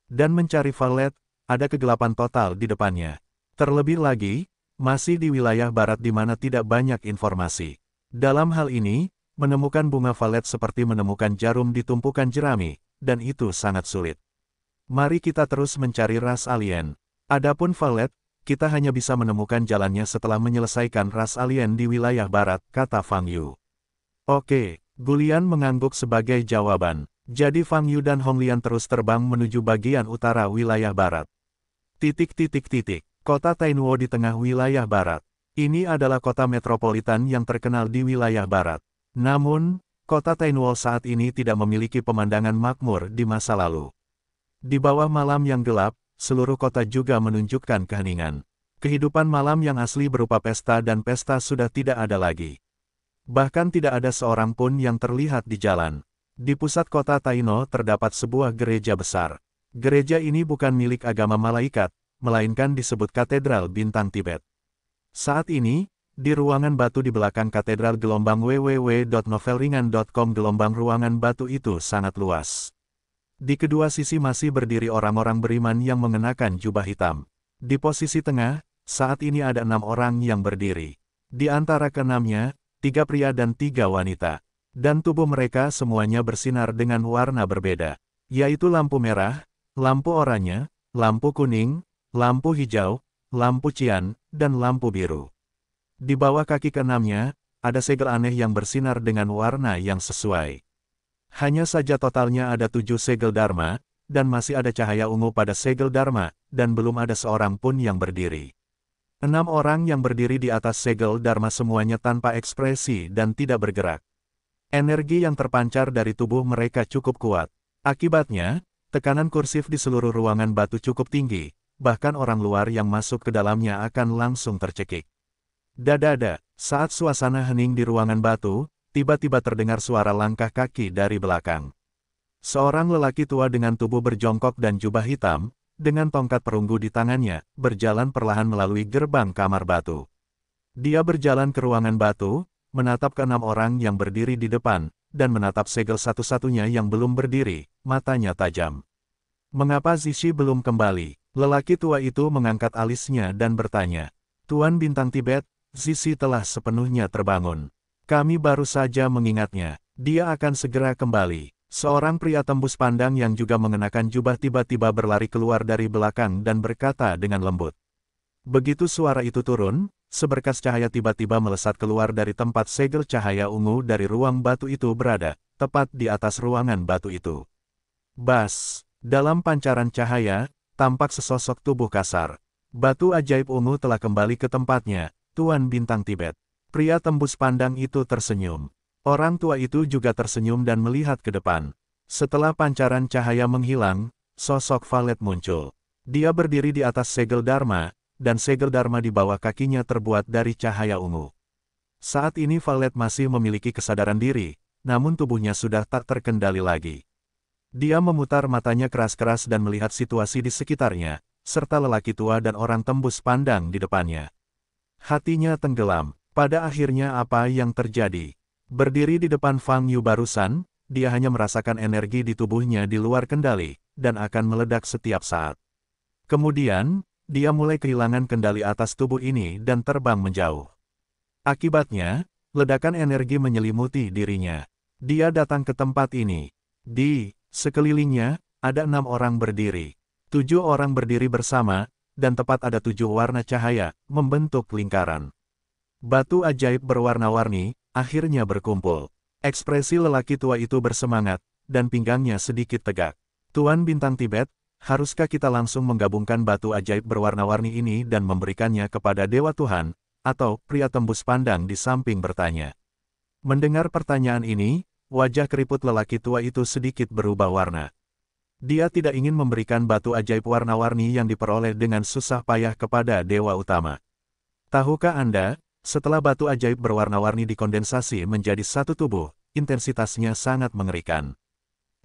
Dan mencari Valet, ada kegelapan total di depannya. Terlebih lagi, masih di wilayah barat di mana tidak banyak informasi. Dalam hal ini, menemukan bunga valet seperti menemukan jarum di tumpukan jerami, dan itu sangat sulit. Mari kita terus mencari ras alien. Adapun Valet, kita hanya bisa menemukan jalannya setelah menyelesaikan ras alien di wilayah barat, kata Fang Yu. Oke, Gulian mengangguk sebagai jawaban. Jadi Fang Yu dan Honglian terus terbang menuju bagian utara wilayah barat. Titik titik titik, kota Tainuo di tengah wilayah barat. Ini adalah kota metropolitan yang terkenal di wilayah barat. Namun, kota Tainuo saat ini tidak memiliki pemandangan makmur di masa lalu. Di bawah malam yang gelap, seluruh kota juga menunjukkan keheningan. Kehidupan malam yang asli berupa pesta dan pesta sudah tidak ada lagi. Bahkan tidak ada seorang pun yang terlihat di jalan. Di pusat kota Taino terdapat sebuah gereja besar. Gereja ini bukan milik agama malaikat, melainkan disebut Katedral Bintang Tibet. Saat ini, di ruangan batu di belakang katedral gelombang www.novelringan.com gelombang ruangan batu itu sangat luas. Di kedua sisi masih berdiri orang-orang beriman yang mengenakan jubah hitam. Di posisi tengah, saat ini ada enam orang yang berdiri. Di antara keenamnya, tiga pria dan tiga wanita. Dan tubuh mereka semuanya bersinar dengan warna berbeda, yaitu lampu merah, lampu oranye, lampu kuning, lampu hijau, lampu cian, dan lampu biru. Di bawah kaki keenamnya, ada segel aneh yang bersinar dengan warna yang sesuai. Hanya saja totalnya ada tujuh segel Dharma, dan masih ada cahaya ungu pada segel Dharma, dan belum ada seorang pun yang berdiri. Enam orang yang berdiri di atas segel Dharma semuanya tanpa ekspresi dan tidak bergerak. Energi yang terpancar dari tubuh mereka cukup kuat. Akibatnya, tekanan kursif di seluruh ruangan batu cukup tinggi, bahkan orang luar yang masuk ke dalamnya akan langsung tercekik. Dadada, saat suasana hening di ruangan batu, tiba-tiba terdengar suara langkah kaki dari belakang. Seorang lelaki tua dengan tubuh berjongkok dan jubah hitam, dengan tongkat perunggu di tangannya, berjalan perlahan melalui gerbang kamar batu. Dia berjalan ke ruangan batu, menatap ke enam orang yang berdiri di depan, dan menatap segel satu-satunya yang belum berdiri, matanya tajam. Mengapa Zishi belum kembali? Lelaki tua itu mengangkat alisnya dan bertanya. Tuan Bintang Tibet, Zishi telah sepenuhnya terbangun. Kami baru saja mengingatnya, dia akan segera kembali. Seorang pria tembus pandang yang juga mengenakan jubah tiba-tiba berlari keluar dari belakang dan berkata dengan lembut. Begitu suara itu turun, seberkas cahaya tiba-tiba melesat keluar dari tempat segel cahaya ungu dari ruang batu itu berada, tepat di atas ruangan batu itu. Bas, dalam pancaran cahaya, tampak sesosok tubuh kasar. Batu ajaib ungu telah kembali ke tempatnya, Tuan Bintang Tibet. Pria tembus pandang itu tersenyum. Orang tua itu juga tersenyum dan melihat ke depan. Setelah pancaran cahaya menghilang, sosok Valet muncul. Dia berdiri di atas segel Dharma, dan segel Dharma di bawah kakinya terbuat dari cahaya ungu. Saat ini Valet masih memiliki kesadaran diri, namun tubuhnya sudah tak terkendali lagi. Dia memutar matanya keras-keras dan melihat situasi di sekitarnya, serta lelaki tua dan orang tembus pandang di depannya. Hatinya tenggelam, pada akhirnya apa yang terjadi? Berdiri di depan Fang Yu barusan, dia hanya merasakan energi di tubuhnya di luar kendali, dan akan meledak setiap saat. Kemudian, dia mulai kehilangan kendali atas tubuh ini dan terbang menjauh. Akibatnya, ledakan energi menyelimuti dirinya. Dia datang ke tempat ini. Di sekelilingnya, ada enam orang berdiri. Tujuh orang berdiri bersama, dan tepat ada tujuh warna cahaya, membentuk lingkaran. Batu ajaib berwarna-warni, akhirnya berkumpul. Ekspresi lelaki tua itu bersemangat, dan pinggangnya sedikit tegak. Tuan Bintang Tibet, haruskah kita langsung menggabungkan batu ajaib berwarna-warni ini dan memberikannya kepada Dewa Tuhan, atau pria tembus pandang di samping bertanya. Mendengar pertanyaan ini, wajah keriput lelaki tua itu sedikit berubah warna. Dia tidak ingin memberikan batu ajaib warna-warni yang diperoleh dengan susah payah kepada Dewa Utama. Tahukah Anda, setelah batu ajaib berwarna-warni dikondensasi menjadi satu tubuh, intensitasnya sangat mengerikan.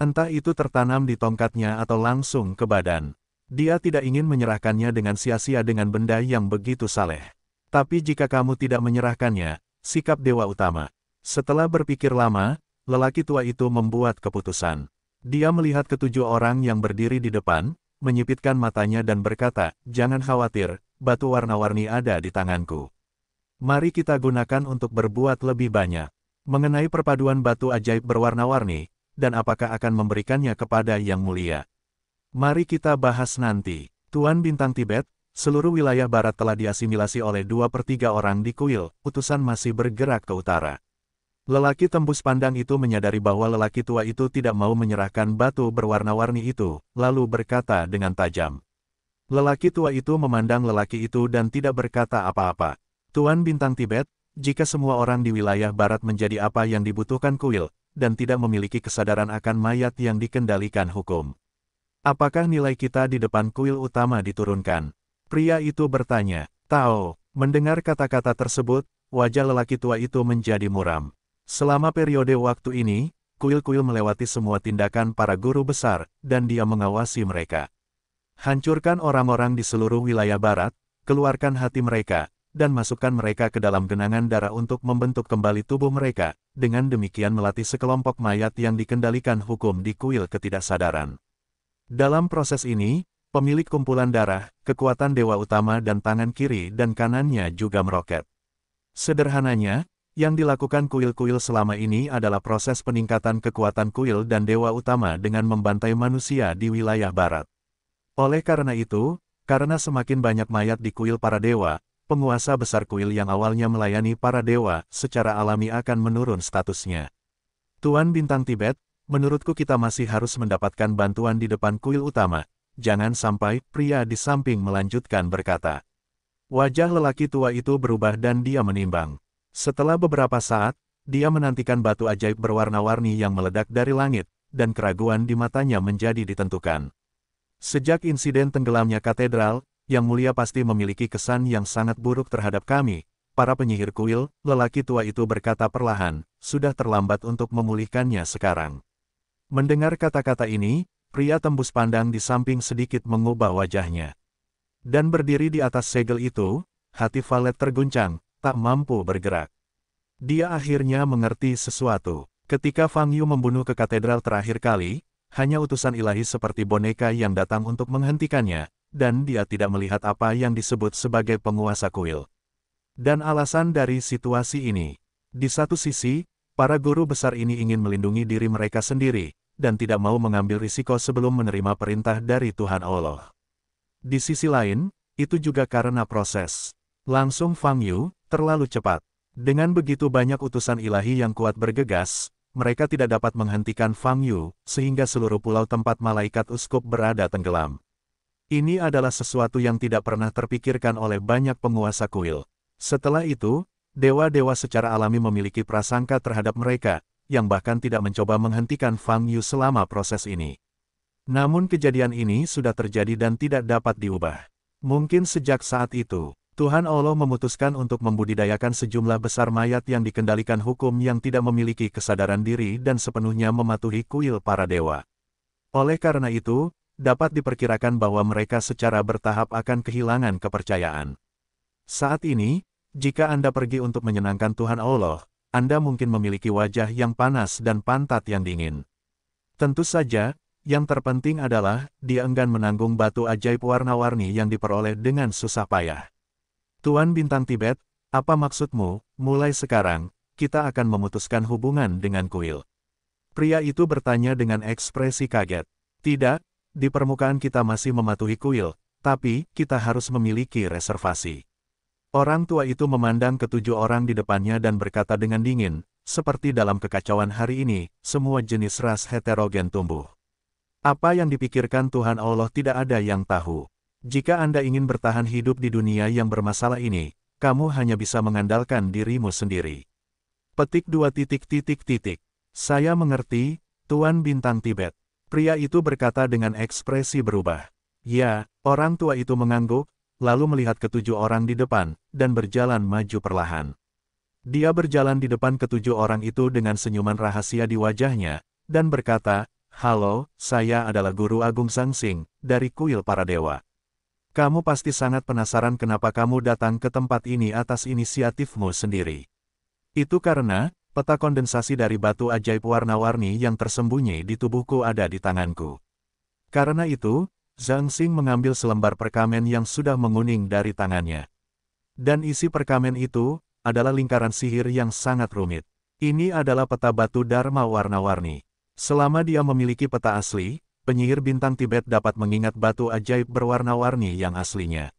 Entah itu tertanam di tongkatnya atau langsung ke badan. Dia tidak ingin menyerahkannya dengan sia-sia dengan benda yang begitu saleh. Tapi jika kamu tidak menyerahkannya, sikap dewa utama. Setelah berpikir lama, lelaki tua itu membuat keputusan. Dia melihat ketujuh orang yang berdiri di depan, menyipitkan matanya dan berkata, Jangan khawatir, batu warna-warni ada di tanganku. Mari kita gunakan untuk berbuat lebih banyak. Mengenai perpaduan batu ajaib berwarna-warni, dan apakah akan memberikannya kepada Yang Mulia. Mari kita bahas nanti. Tuan Bintang Tibet, seluruh wilayah barat telah diasimilasi oleh dua per tiga orang di kuil, utusan masih bergerak ke utara. Lelaki tembus pandang itu menyadari bahwa lelaki tua itu tidak mau menyerahkan batu berwarna-warni itu, lalu berkata dengan tajam. Lelaki tua itu memandang lelaki itu dan tidak berkata apa-apa. Tuan Bintang Tibet, jika semua orang di wilayah barat menjadi apa yang dibutuhkan kuil, dan tidak memiliki kesadaran akan mayat yang dikendalikan hukum. Apakah nilai kita di depan kuil utama diturunkan? Pria itu bertanya. Tao, mendengar kata-kata tersebut, wajah lelaki tua itu menjadi muram. Selama periode waktu ini, kuil-kuil melewati semua tindakan para guru besar, dan dia mengawasi mereka. Hancurkan orang-orang di seluruh wilayah barat, keluarkan hati mereka, dan masukkan mereka ke dalam genangan darah untuk membentuk kembali tubuh mereka, dengan demikian melatih sekelompok mayat yang dikendalikan hukum di kuil ketidaksadaran. Dalam proses ini, pemilik kumpulan darah, kekuatan dewa utama dan tangan kiri dan kanannya juga meroket. Sederhananya, yang dilakukan kuil-kuil selama ini adalah proses peningkatan kekuatan kuil dan dewa utama dengan membantai manusia di wilayah barat. Oleh karena itu, karena semakin banyak mayat di kuil para dewa, penguasa besar kuil yang awalnya melayani para dewa, secara alami akan menurun statusnya. Tuan Bintang Tibet, menurutku kita masih harus mendapatkan bantuan di depan kuil utama. Jangan sampai, pria di samping melanjutkan berkata. Wajah lelaki tua itu berubah dan dia menimbang. Setelah beberapa saat, dia menantikan batu ajaib berwarna-warni yang meledak dari langit, dan keraguan di matanya menjadi ditentukan. Sejak insiden tenggelamnya katedral, yang Mulia pasti memiliki kesan yang sangat buruk terhadap kami. Para penyihir kuil, lelaki tua itu berkata perlahan, sudah terlambat untuk memulihkannya sekarang. Mendengar kata-kata ini, pria tembus pandang di samping sedikit mengubah wajahnya. Dan berdiri di atas segel itu, hati Valet terguncang, tak mampu bergerak. Dia akhirnya mengerti sesuatu. Ketika Fang Yu membunuh ke katedral terakhir kali, hanya utusan ilahi seperti boneka yang datang untuk menghentikannya, dan dia tidak melihat apa yang disebut sebagai penguasa kuil. Dan alasan dari situasi ini, di satu sisi, para guru besar ini ingin melindungi diri mereka sendiri, dan tidak mau mengambil risiko sebelum menerima perintah dari Tuhan Allah. Di sisi lain, itu juga karena proses. Langsung Fang Yu, terlalu cepat. Dengan begitu banyak utusan ilahi yang kuat bergegas, mereka tidak dapat menghentikan Fang Yu, sehingga seluruh pulau tempat malaikat uskup berada tenggelam. Ini adalah sesuatu yang tidak pernah terpikirkan oleh banyak penguasa kuil. Setelah itu, dewa-dewa secara alami memiliki prasangka terhadap mereka, yang bahkan tidak mencoba menghentikan Fang Yu selama proses ini. Namun kejadian ini sudah terjadi dan tidak dapat diubah. Mungkin sejak saat itu, Tuhan Allah memutuskan untuk membudidayakan sejumlah besar mayat yang dikendalikan hukum yang tidak memiliki kesadaran diri dan sepenuhnya mematuhi kuil para dewa. Oleh karena itu, dapat diperkirakan bahwa mereka secara bertahap akan kehilangan kepercayaan. Saat ini, jika Anda pergi untuk menyenangkan Tuhan Allah, Anda mungkin memiliki wajah yang panas dan pantat yang dingin. Tentu saja, yang terpenting adalah, dia enggan menanggung batu ajaib warna-warni yang diperoleh dengan susah payah. Tuan Bintang Tibet, apa maksudmu, mulai sekarang, kita akan memutuskan hubungan dengan kuil. Pria itu bertanya dengan ekspresi kaget. Tidak, di permukaan kita masih mematuhi kuil, tapi kita harus memiliki reservasi. Orang tua itu memandang ketujuh orang di depannya dan berkata dengan dingin, seperti dalam kekacauan hari ini, semua jenis ras heterogen tumbuh. Apa yang dipikirkan Tuhan Allah tidak ada yang tahu. Jika Anda ingin bertahan hidup di dunia yang bermasalah ini, kamu hanya bisa mengandalkan dirimu sendiri. Petik dua titik titik titik. Saya mengerti, Tuan Bintang Tibet. Pria itu berkata dengan ekspresi berubah. Ya, orang tua itu mengangguk, lalu melihat ketujuh orang di depan, dan berjalan maju perlahan. Dia berjalan di depan ketujuh orang itu dengan senyuman rahasia di wajahnya, dan berkata, Halo, saya adalah Guru Agung Sangsing, dari Kuil Para Dewa. Kamu pasti sangat penasaran kenapa kamu datang ke tempat ini atas inisiatifmu sendiri. Itu karena, Peta kondensasi dari batu ajaib warna-warni yang tersembunyi di tubuhku ada di tanganku. Karena itu, Zhang Xing mengambil selembar perkamen yang sudah menguning dari tangannya. Dan isi perkamen itu, adalah lingkaran sihir yang sangat rumit. Ini adalah peta batu Dharma warna-warni. Selama dia memiliki peta asli, penyihir bintang Tibet dapat mengingat batu ajaib berwarna-warni yang aslinya.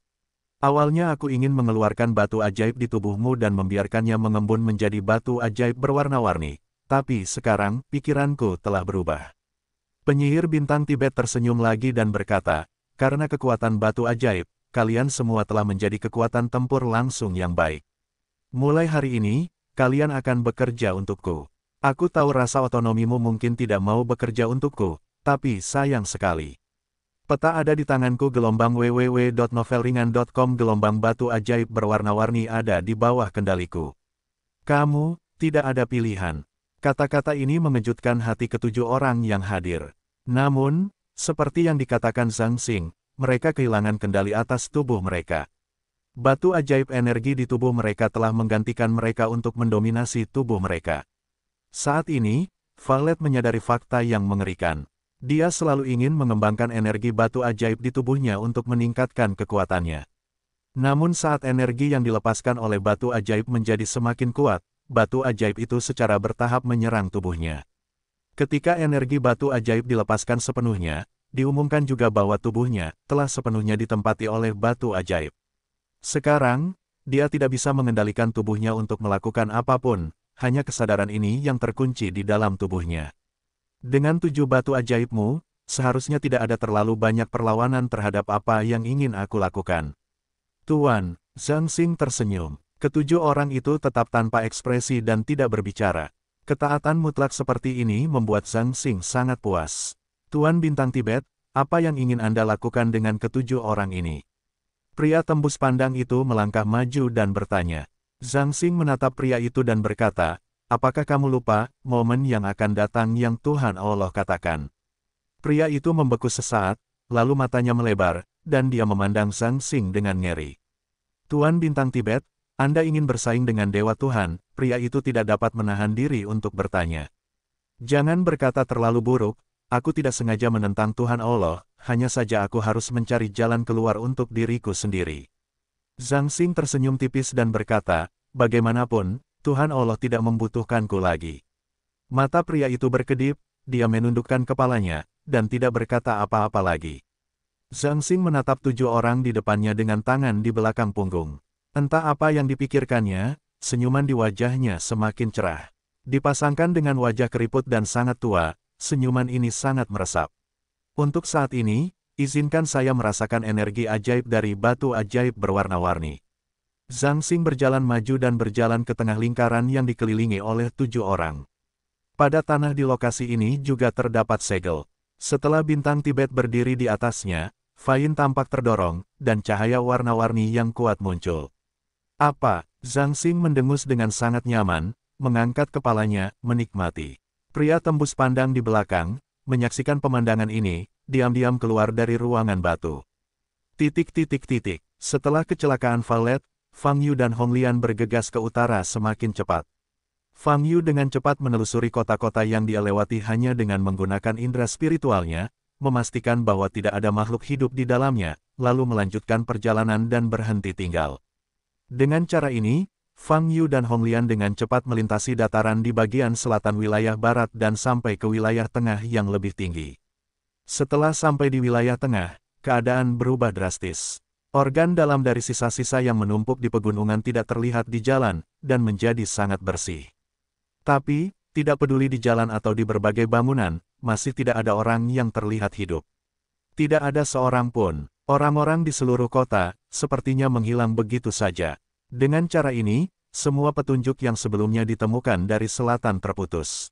Awalnya aku ingin mengeluarkan batu ajaib di tubuhmu dan membiarkannya mengembun menjadi batu ajaib berwarna-warni. Tapi sekarang, pikiranku telah berubah. Penyihir bintang Tibet tersenyum lagi dan berkata, karena kekuatan batu ajaib, kalian semua telah menjadi kekuatan tempur langsung yang baik. Mulai hari ini, kalian akan bekerja untukku. Aku tahu rasa otonomimu mungkin tidak mau bekerja untukku, tapi sayang sekali. Peta ada di tanganku gelombang www.novelringan.com gelombang batu ajaib berwarna-warni ada di bawah kendaliku. Kamu, tidak ada pilihan. Kata-kata ini mengejutkan hati ketujuh orang yang hadir. Namun, seperti yang dikatakan Zhang Xing, mereka kehilangan kendali atas tubuh mereka. Batu ajaib energi di tubuh mereka telah menggantikan mereka untuk mendominasi tubuh mereka. Saat ini, Valet menyadari fakta yang mengerikan. Dia selalu ingin mengembangkan energi batu ajaib di tubuhnya untuk meningkatkan kekuatannya. Namun saat energi yang dilepaskan oleh batu ajaib menjadi semakin kuat, batu ajaib itu secara bertahap menyerang tubuhnya. Ketika energi batu ajaib dilepaskan sepenuhnya, diumumkan juga bahwa tubuhnya telah sepenuhnya ditempati oleh batu ajaib. Sekarang, dia tidak bisa mengendalikan tubuhnya untuk melakukan apapun, hanya kesadaran ini yang terkunci di dalam tubuhnya. Dengan tujuh batu ajaibmu, seharusnya tidak ada terlalu banyak perlawanan terhadap apa yang ingin aku lakukan. Tuan, Zhang Xing tersenyum. Ketujuh orang itu tetap tanpa ekspresi dan tidak berbicara. Ketaatan mutlak seperti ini membuat Zhang Xing sangat puas. Tuan Bintang Tibet, apa yang ingin Anda lakukan dengan ketujuh orang ini? Pria tembus pandang itu melangkah maju dan bertanya. Zhang Xing menatap pria itu dan berkata, Apakah kamu lupa, momen yang akan datang yang Tuhan Allah katakan? Pria itu membeku sesaat, lalu matanya melebar, dan dia memandang Sang Sing dengan ngeri. Tuan Bintang Tibet, Anda ingin bersaing dengan Dewa Tuhan, pria itu tidak dapat menahan diri untuk bertanya. Jangan berkata terlalu buruk, aku tidak sengaja menentang Tuhan Allah, hanya saja aku harus mencari jalan keluar untuk diriku sendiri. Zhang Xing tersenyum tipis dan berkata, Bagaimanapun, Tuhan Allah tidak membutuhkanku lagi. Mata pria itu berkedip, dia menundukkan kepalanya, dan tidak berkata apa-apa lagi. Zhang Xing menatap tujuh orang di depannya dengan tangan di belakang punggung. Entah apa yang dipikirkannya, senyuman di wajahnya semakin cerah. Dipasangkan dengan wajah keriput dan sangat tua, senyuman ini sangat meresap. Untuk saat ini, izinkan saya merasakan energi ajaib dari batu ajaib berwarna-warni. Zhang Xing berjalan maju dan berjalan ke tengah lingkaran yang dikelilingi oleh tujuh orang. Pada tanah di lokasi ini juga terdapat segel. Setelah bintang Tibet berdiri di atasnya, Fain tampak terdorong, dan cahaya warna-warni yang kuat muncul. Apa? Zhang Xing mendengus dengan sangat nyaman, mengangkat kepalanya, menikmati. Pria tembus pandang di belakang, menyaksikan pemandangan ini, diam-diam keluar dari ruangan batu. Titik-titik-titik. Setelah kecelakaan Valet, Fang Yu dan Hong Lian bergegas ke utara semakin cepat. Fang Yu dengan cepat menelusuri kota-kota yang dia lewati hanya dengan menggunakan indera spiritualnya, memastikan bahwa tidak ada makhluk hidup di dalamnya, lalu melanjutkan perjalanan dan berhenti tinggal. Dengan cara ini, Fang Yu dan Hong Lian dengan cepat melintasi dataran di bagian selatan wilayah barat dan sampai ke wilayah tengah yang lebih tinggi. Setelah sampai di wilayah tengah, keadaan berubah drastis. Organ dalam dari sisa-sisa yang menumpuk di pegunungan tidak terlihat di jalan, dan menjadi sangat bersih. Tapi, tidak peduli di jalan atau di berbagai bangunan, masih tidak ada orang yang terlihat hidup. Tidak ada seorang pun, orang-orang di seluruh kota, sepertinya menghilang begitu saja. Dengan cara ini, semua petunjuk yang sebelumnya ditemukan dari selatan terputus.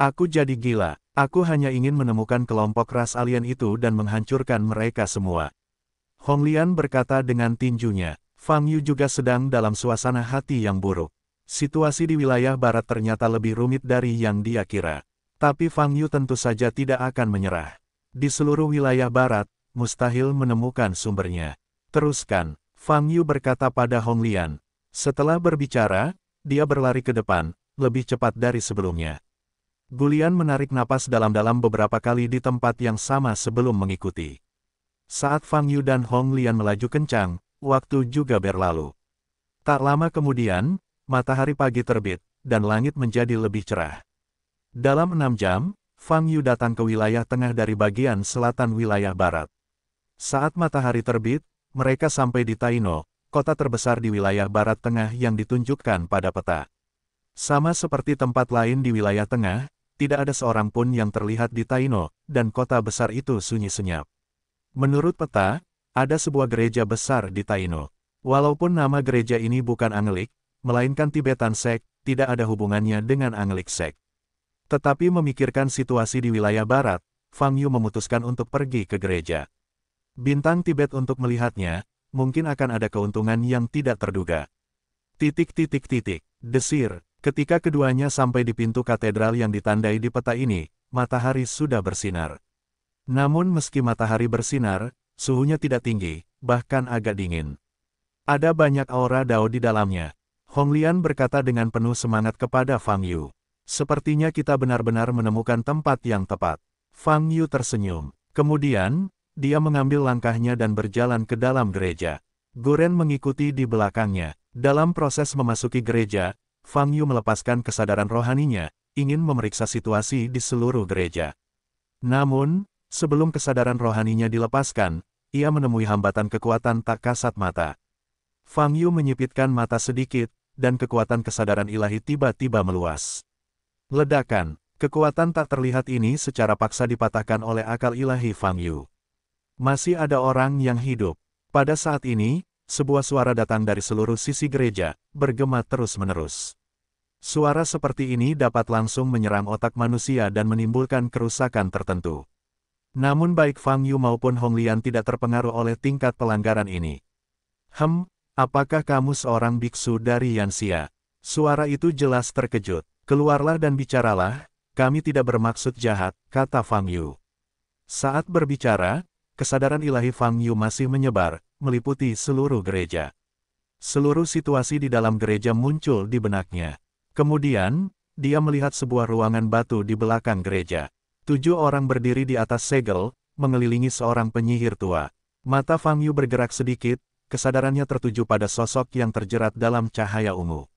Aku jadi gila, aku hanya ingin menemukan kelompok ras alien itu dan menghancurkan mereka semua. Honglian berkata dengan tinjunya, Fang Yu juga sedang dalam suasana hati yang buruk. Situasi di wilayah barat ternyata lebih rumit dari yang dia kira. Tapi Fang Yu tentu saja tidak akan menyerah. Di seluruh wilayah barat, mustahil menemukan sumbernya. Teruskan, Fang Yu berkata pada Honglian. Setelah berbicara, dia berlari ke depan, lebih cepat dari sebelumnya. Gulian menarik napas dalam-dalam beberapa kali di tempat yang sama sebelum mengikuti. Saat Fang Yu dan Hong Lian melaju kencang, waktu juga berlalu. Tak lama kemudian, matahari pagi terbit, dan langit menjadi lebih cerah. Dalam enam jam, Fang Yu datang ke wilayah tengah dari bagian selatan wilayah barat. Saat matahari terbit, mereka sampai di Taino, kota terbesar di wilayah barat tengah yang ditunjukkan pada peta. Sama seperti tempat lain di wilayah tengah, tidak ada seorang pun yang terlihat di Taino, dan kota besar itu sunyi senyap. Menurut peta, ada sebuah gereja besar di Taino. Walaupun nama gereja ini bukan Anglik, melainkan Tibetan Sek, tidak ada hubungannya dengan Anglik Sek. Tetapi memikirkan situasi di wilayah barat, Fang Yu memutuskan untuk pergi ke gereja. Bintang Tibet untuk melihatnya, mungkin akan ada keuntungan yang tidak terduga. Titik titik titik, desir, ketika keduanya sampai di pintu katedral yang ditandai di peta ini, matahari sudah bersinar. Namun meski matahari bersinar, suhunya tidak tinggi, bahkan agak dingin. Ada banyak aura dao di dalamnya. Hong Lian berkata dengan penuh semangat kepada Fang Yu. Sepertinya kita benar-benar menemukan tempat yang tepat. Fang Yu tersenyum. Kemudian, dia mengambil langkahnya dan berjalan ke dalam gereja. Guren mengikuti di belakangnya. Dalam proses memasuki gereja, Fang Yu melepaskan kesadaran rohaninya, ingin memeriksa situasi di seluruh gereja. Namun, Sebelum kesadaran rohaninya dilepaskan, ia menemui hambatan kekuatan tak kasat mata. Fang Yu menyipitkan mata sedikit, dan kekuatan kesadaran ilahi tiba-tiba meluas. Ledakan, kekuatan tak terlihat ini secara paksa dipatahkan oleh akal ilahi Fang Yu. Masih ada orang yang hidup. Pada saat ini, sebuah suara datang dari seluruh sisi gereja, bergema terus-menerus. Suara seperti ini dapat langsung menyerang otak manusia dan menimbulkan kerusakan tertentu. Namun baik Fang Yu maupun Hong Lian tidak terpengaruh oleh tingkat pelanggaran ini. Hem, apakah kamu seorang biksu dari Yansia? Suara itu jelas terkejut. Keluarlah dan bicaralah, kami tidak bermaksud jahat, kata Fang Yu. Saat berbicara, kesadaran ilahi Fang Yu masih menyebar, meliputi seluruh gereja. Seluruh situasi di dalam gereja muncul di benaknya. Kemudian, dia melihat sebuah ruangan batu di belakang gereja. Tujuh orang berdiri di atas segel, mengelilingi seorang penyihir tua. Mata Fang Yu bergerak sedikit, kesadarannya tertuju pada sosok yang terjerat dalam cahaya ungu.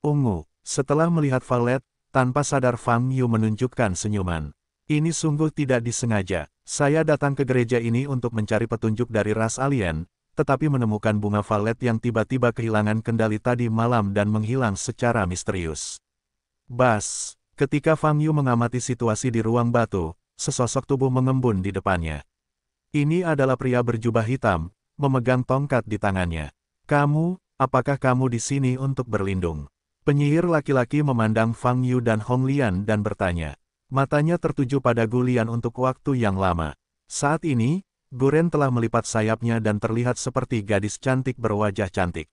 Ungu, setelah melihat Valet, tanpa sadar Fang Yu menunjukkan senyuman. Ini sungguh tidak disengaja. Saya datang ke gereja ini untuk mencari petunjuk dari ras alien, tetapi menemukan bunga Valet yang tiba-tiba kehilangan kendali tadi malam dan menghilang secara misterius. Bas, Ketika Fang Yu mengamati situasi di ruang batu, sesosok tubuh mengembun di depannya. Ini adalah pria berjubah hitam, memegang tongkat di tangannya. Kamu, apakah kamu di sini untuk berlindung? Penyihir laki-laki memandang Fang Yu dan Hong Lian dan bertanya. Matanya tertuju pada Gulian untuk waktu yang lama. Saat ini, Guren telah melipat sayapnya dan terlihat seperti gadis cantik berwajah cantik.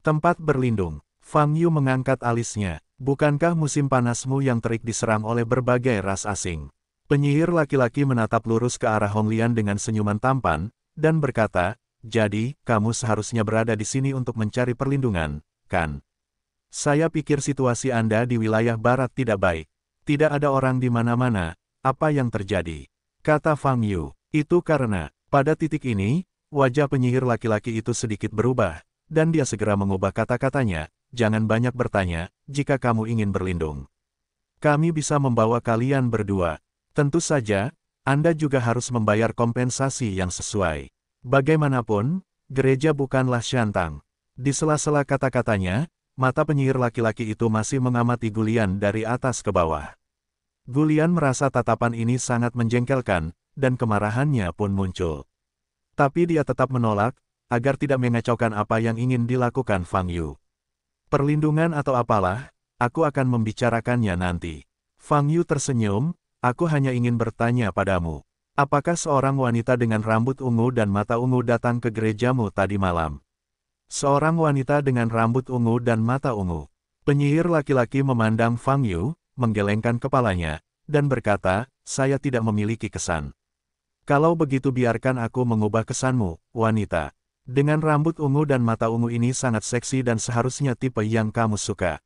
Tempat berlindung. Fang Yu mengangkat alisnya. Bukankah musim panasmu yang terik diserang oleh berbagai ras asing? Penyihir laki-laki menatap lurus ke arah Honglian dengan senyuman tampan, dan berkata, Jadi, kamu seharusnya berada di sini untuk mencari perlindungan, kan? Saya pikir situasi Anda di wilayah barat tidak baik. Tidak ada orang di mana-mana, apa yang terjadi? Kata Fang Yu. Itu karena, pada titik ini, wajah penyihir laki-laki itu sedikit berubah, dan dia segera mengubah kata-katanya, jangan banyak bertanya, jika kamu ingin berlindung. Kami bisa membawa kalian berdua. Tentu saja, Anda juga harus membayar kompensasi yang sesuai. Bagaimanapun, gereja bukanlah syantang. Di sela-sela kata-katanya, mata penyihir laki-laki itu masih mengamati Gulian dari atas ke bawah. Gulian merasa tatapan ini sangat menjengkelkan, dan kemarahannya pun muncul. Tapi dia tetap menolak, agar tidak mengacaukan apa yang ingin dilakukan Fang Yu. Perlindungan atau apalah, aku akan membicarakannya nanti. Fang Yu tersenyum, aku hanya ingin bertanya padamu. Apakah seorang wanita dengan rambut ungu dan mata ungu datang ke gerejamu tadi malam? Seorang wanita dengan rambut ungu dan mata ungu. Penyihir laki-laki memandang Fang Yu, menggelengkan kepalanya, dan berkata, saya tidak memiliki kesan. Kalau begitu biarkan aku mengubah kesanmu, wanita. Dengan rambut ungu dan mata ungu ini sangat seksi dan seharusnya tipe yang kamu suka.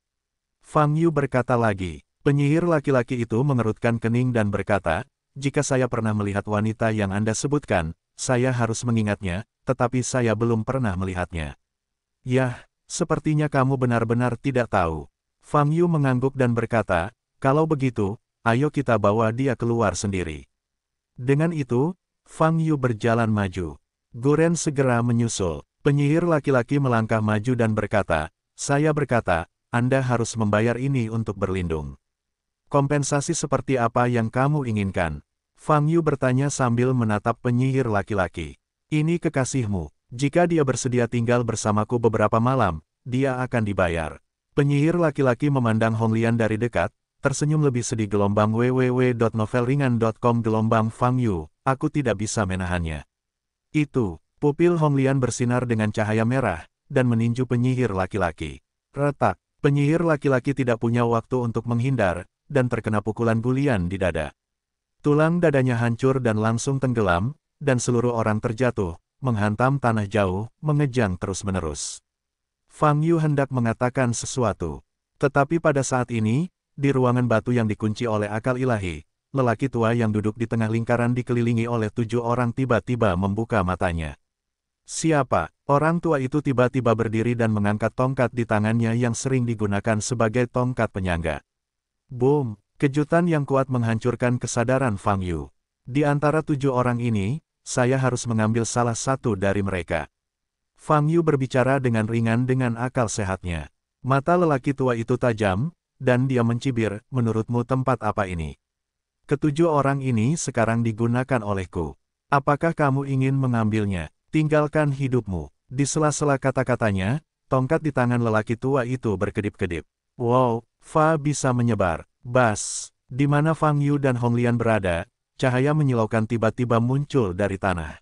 Fang Yu berkata lagi, penyihir laki-laki itu mengerutkan kening dan berkata, jika saya pernah melihat wanita yang Anda sebutkan, saya harus mengingatnya, tetapi saya belum pernah melihatnya. Yah, sepertinya kamu benar-benar tidak tahu. Fang Yu mengangguk dan berkata, kalau begitu, ayo kita bawa dia keluar sendiri. Dengan itu, Fang Yu berjalan maju. Guren segera menyusul. Penyihir laki-laki melangkah maju dan berkata, saya berkata, Anda harus membayar ini untuk berlindung. Kompensasi seperti apa yang kamu inginkan? Fang Yu bertanya sambil menatap penyihir laki-laki. Ini kekasihmu. Jika dia bersedia tinggal bersamaku beberapa malam, dia akan dibayar. Penyihir laki-laki memandang Honglian dari dekat, tersenyum lebih sedih gelombang www.novelringan.com gelombang Fang Yu, aku tidak bisa menahannya. Itu, pupil Honglian bersinar dengan cahaya merah, dan meninju penyihir laki-laki. Retak, penyihir laki-laki tidak punya waktu untuk menghindar, dan terkena pukulan bulian di dada. Tulang dadanya hancur dan langsung tenggelam, dan seluruh orang terjatuh, menghantam tanah jauh, mengejang terus-menerus. Fang Yu hendak mengatakan sesuatu. Tetapi pada saat ini, di ruangan batu yang dikunci oleh akal ilahi, lelaki tua yang duduk di tengah lingkaran dikelilingi oleh tujuh orang tiba-tiba membuka matanya. Siapa? Orang tua itu tiba-tiba berdiri dan mengangkat tongkat di tangannya yang sering digunakan sebagai tongkat penyangga. Boom! Kejutan yang kuat menghancurkan kesadaran Fang Yu. Di antara tujuh orang ini, saya harus mengambil salah satu dari mereka. Fang Yu berbicara dengan ringan dengan akal sehatnya. Mata lelaki tua itu tajam, dan dia mencibir, menurutmu tempat apa ini? Ketujuh orang ini sekarang digunakan olehku. Apakah kamu ingin mengambilnya? Tinggalkan hidupmu. Di sela-sela kata-katanya, tongkat di tangan lelaki tua itu berkedip-kedip. Wow, Fa bisa menyebar. Bas, di mana Fang Yu dan Hong Lian berada, cahaya menyilaukan tiba-tiba muncul dari tanah.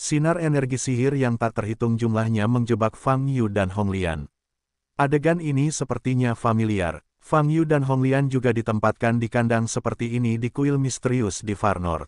Sinar energi sihir yang tak terhitung jumlahnya menjebak Fang Yu dan Hong Lian. Adegan ini sepertinya familiar. Fang Yu dan Honglian juga ditempatkan di kandang seperti ini di kuil misterius di Far North.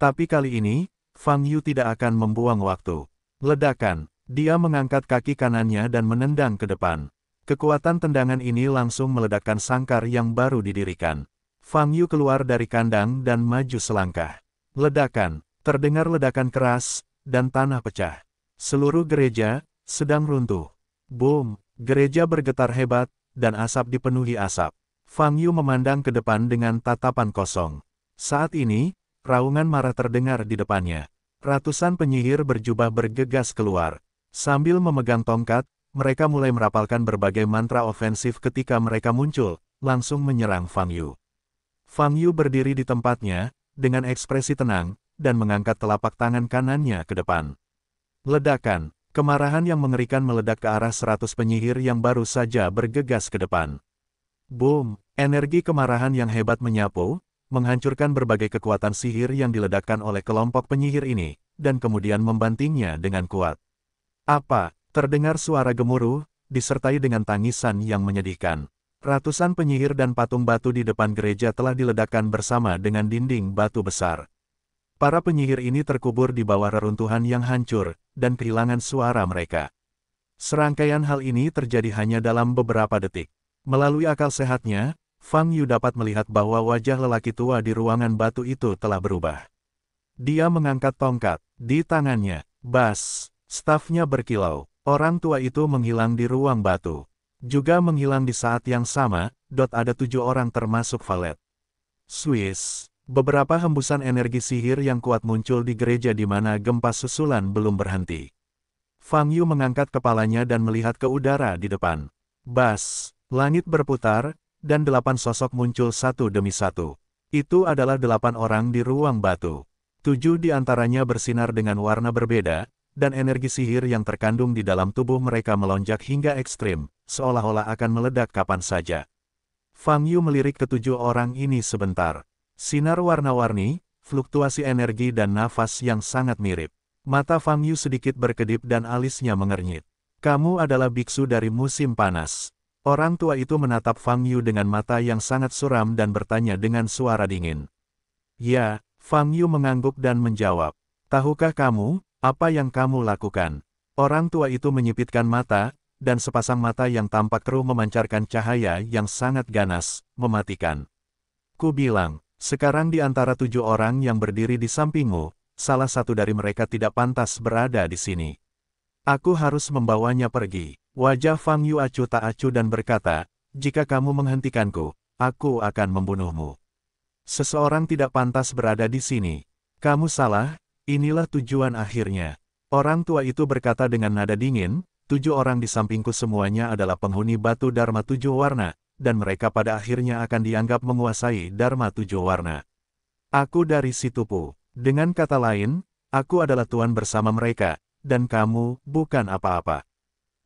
Tapi kali ini, Fang Yu tidak akan membuang waktu. Ledakan, dia mengangkat kaki kanannya dan menendang ke depan. Kekuatan tendangan ini langsung meledakkan sangkar yang baru didirikan. Fang Yu keluar dari kandang dan maju selangkah. Ledakan, terdengar ledakan keras, dan tanah pecah. Seluruh gereja, sedang runtuh. Boom, gereja bergetar hebat, dan asap dipenuhi asap. Fang Yu memandang ke depan dengan tatapan kosong. Saat ini, raungan marah terdengar di depannya. Ratusan penyihir berjubah bergegas keluar. Sambil memegang tongkat, mereka mulai merapalkan berbagai mantra ofensif ketika mereka muncul, langsung menyerang Fang Yu. Fang Yu berdiri di tempatnya, dengan ekspresi tenang, dan mengangkat telapak tangan kanannya ke depan. Ledakan, Kemarahan yang mengerikan meledak ke arah seratus penyihir yang baru saja bergegas ke depan. Boom! Energi kemarahan yang hebat menyapu, menghancurkan berbagai kekuatan sihir yang diledakkan oleh kelompok penyihir ini, dan kemudian membantingnya dengan kuat. Apa? Terdengar suara gemuruh, disertai dengan tangisan yang menyedihkan. Ratusan penyihir dan patung batu di depan gereja telah diledakkan bersama dengan dinding batu besar. Para penyihir ini terkubur di bawah reruntuhan yang hancur, dan kehilangan suara mereka. Serangkaian hal ini terjadi hanya dalam beberapa detik. Melalui akal sehatnya, Fang Yu dapat melihat bahwa wajah lelaki tua di ruangan batu itu telah berubah. Dia mengangkat tongkat, di tangannya, bas, stafnya berkilau, orang tua itu menghilang di ruang batu. Juga menghilang di saat yang sama, dot ada tujuh orang termasuk Valet. Swiss Beberapa hembusan energi sihir yang kuat muncul di gereja di mana gempa susulan belum berhenti. Fang Yu mengangkat kepalanya dan melihat ke udara di depan. Bas, langit berputar, dan delapan sosok muncul satu demi satu. Itu adalah delapan orang di ruang batu. Tujuh di antaranya bersinar dengan warna berbeda, dan energi sihir yang terkandung di dalam tubuh mereka melonjak hingga ekstrim, seolah-olah akan meledak kapan saja. Fang Yu melirik ketujuh orang ini sebentar. Sinar warna-warni, fluktuasi energi dan nafas yang sangat mirip. Mata Fang Yu sedikit berkedip dan alisnya mengernyit. Kamu adalah biksu dari musim panas. Orang tua itu menatap Fang Yu dengan mata yang sangat suram dan bertanya dengan suara dingin. Ya, Fang Yu mengangguk dan menjawab. Tahukah kamu, apa yang kamu lakukan? Orang tua itu menyipitkan mata, dan sepasang mata yang tampak keruh memancarkan cahaya yang sangat ganas, mematikan. Ku bilang, sekarang di antara tujuh orang yang berdiri di sampingmu, salah satu dari mereka tidak pantas berada di sini. Aku harus membawanya pergi. Wajah Fang Yu acuh tak acuh dan berkata, jika kamu menghentikanku, aku akan membunuhmu. Seseorang tidak pantas berada di sini. Kamu salah, inilah tujuan akhirnya. Orang tua itu berkata dengan nada dingin, tujuh orang di sampingku semuanya adalah penghuni batu Dharma tujuh warna, dan mereka pada akhirnya akan dianggap menguasai Dharma tujuh warna. Aku dari Situpu. Dengan kata lain, aku adalah Tuan bersama mereka, dan kamu bukan apa-apa.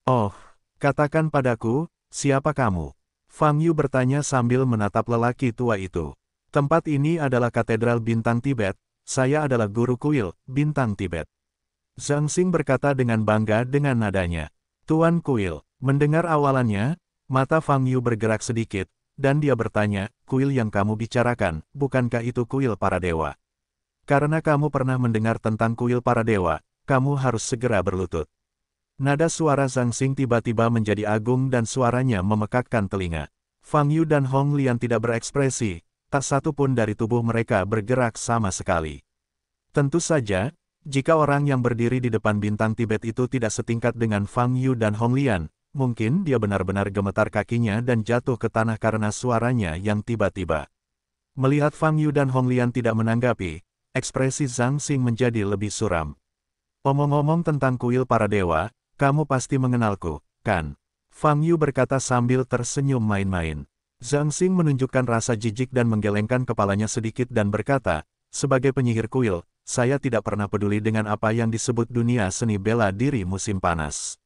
Oh, katakan padaku, siapa kamu? Fang Yu bertanya sambil menatap lelaki tua itu. Tempat ini adalah Katedral Bintang Tibet, saya adalah guru kuil, Bintang Tibet. Zhang Xing berkata dengan bangga dengan nadanya. Tuan kuil, mendengar awalannya, Mata Fang Yu bergerak sedikit, dan dia bertanya, kuil yang kamu bicarakan, bukankah itu kuil para dewa? Karena kamu pernah mendengar tentang kuil para dewa, kamu harus segera berlutut. Nada suara Zhang Xing tiba-tiba menjadi agung dan suaranya memekakkan telinga. Fang Yu dan Hong Lian tidak berekspresi, tak satu pun dari tubuh mereka bergerak sama sekali. Tentu saja, jika orang yang berdiri di depan bintang Tibet itu tidak setingkat dengan Fang Yu dan Hong Lian, Mungkin dia benar-benar gemetar kakinya dan jatuh ke tanah karena suaranya yang tiba-tiba. Melihat Fang Yu dan Hong Lian tidak menanggapi, ekspresi Zhang Xing menjadi lebih suram. Omong-omong tentang kuil para dewa, kamu pasti mengenalku, kan? Fang Yu berkata sambil tersenyum main-main. Zhang Xing menunjukkan rasa jijik dan menggelengkan kepalanya sedikit dan berkata, sebagai penyihir kuil, saya tidak pernah peduli dengan apa yang disebut dunia seni bela diri musim panas.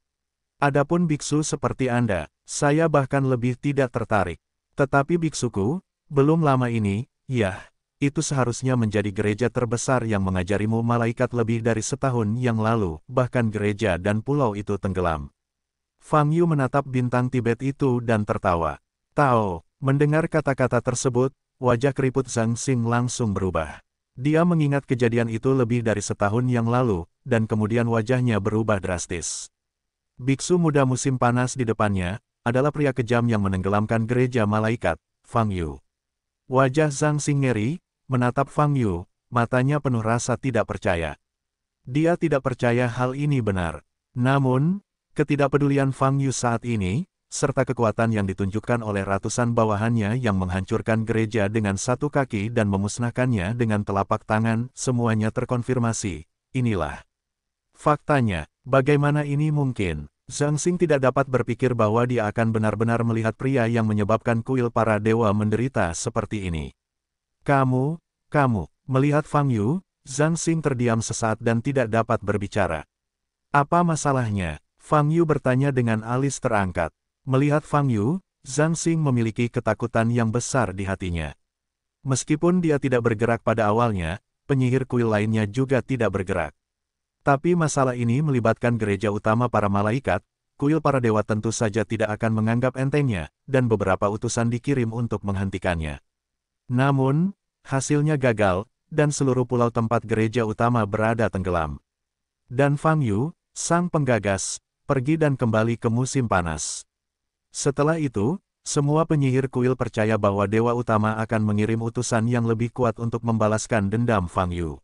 Adapun biksu seperti Anda, saya bahkan lebih tidak tertarik. Tetapi biksuku, belum lama ini, ya, itu seharusnya menjadi gereja terbesar yang mengajarimu malaikat lebih dari setahun yang lalu, bahkan gereja dan pulau itu tenggelam. Fang Yu menatap bintang Tibet itu dan tertawa. Tao, mendengar kata-kata tersebut, wajah keriput Zhang Xing langsung berubah. Dia mengingat kejadian itu lebih dari setahun yang lalu, dan kemudian wajahnya berubah drastis. Biksu muda musim panas di depannya, adalah pria kejam yang menenggelamkan gereja malaikat, Fang Yu. Wajah Zhang Xing ngeri, menatap Fang Yu, matanya penuh rasa tidak percaya. Dia tidak percaya hal ini benar. Namun, ketidakpedulian Fang Yu saat ini, serta kekuatan yang ditunjukkan oleh ratusan bawahannya yang menghancurkan gereja dengan satu kaki dan memusnahkannya dengan telapak tangan, semuanya terkonfirmasi. Inilah Faktanya, bagaimana ini mungkin? Zhang Xing tidak dapat berpikir bahwa dia akan benar-benar melihat pria yang menyebabkan kuil para dewa menderita seperti ini. Kamu, kamu, melihat Fang Yu, Zhang Xing terdiam sesaat dan tidak dapat berbicara. Apa masalahnya? Fang Yu bertanya dengan alis terangkat. Melihat Fang Yu, Zhang Xing memiliki ketakutan yang besar di hatinya. Meskipun dia tidak bergerak pada awalnya, penyihir kuil lainnya juga tidak bergerak. Tapi masalah ini melibatkan gereja utama para malaikat, kuil para dewa tentu saja tidak akan menganggap entengnya, dan beberapa utusan dikirim untuk menghentikannya. Namun, hasilnya gagal, dan seluruh pulau tempat gereja utama berada tenggelam. Dan Fang Yu, sang penggagas, pergi dan kembali ke musim panas. Setelah itu, semua penyihir kuil percaya bahwa dewa utama akan mengirim utusan yang lebih kuat untuk membalaskan dendam Fang Yu.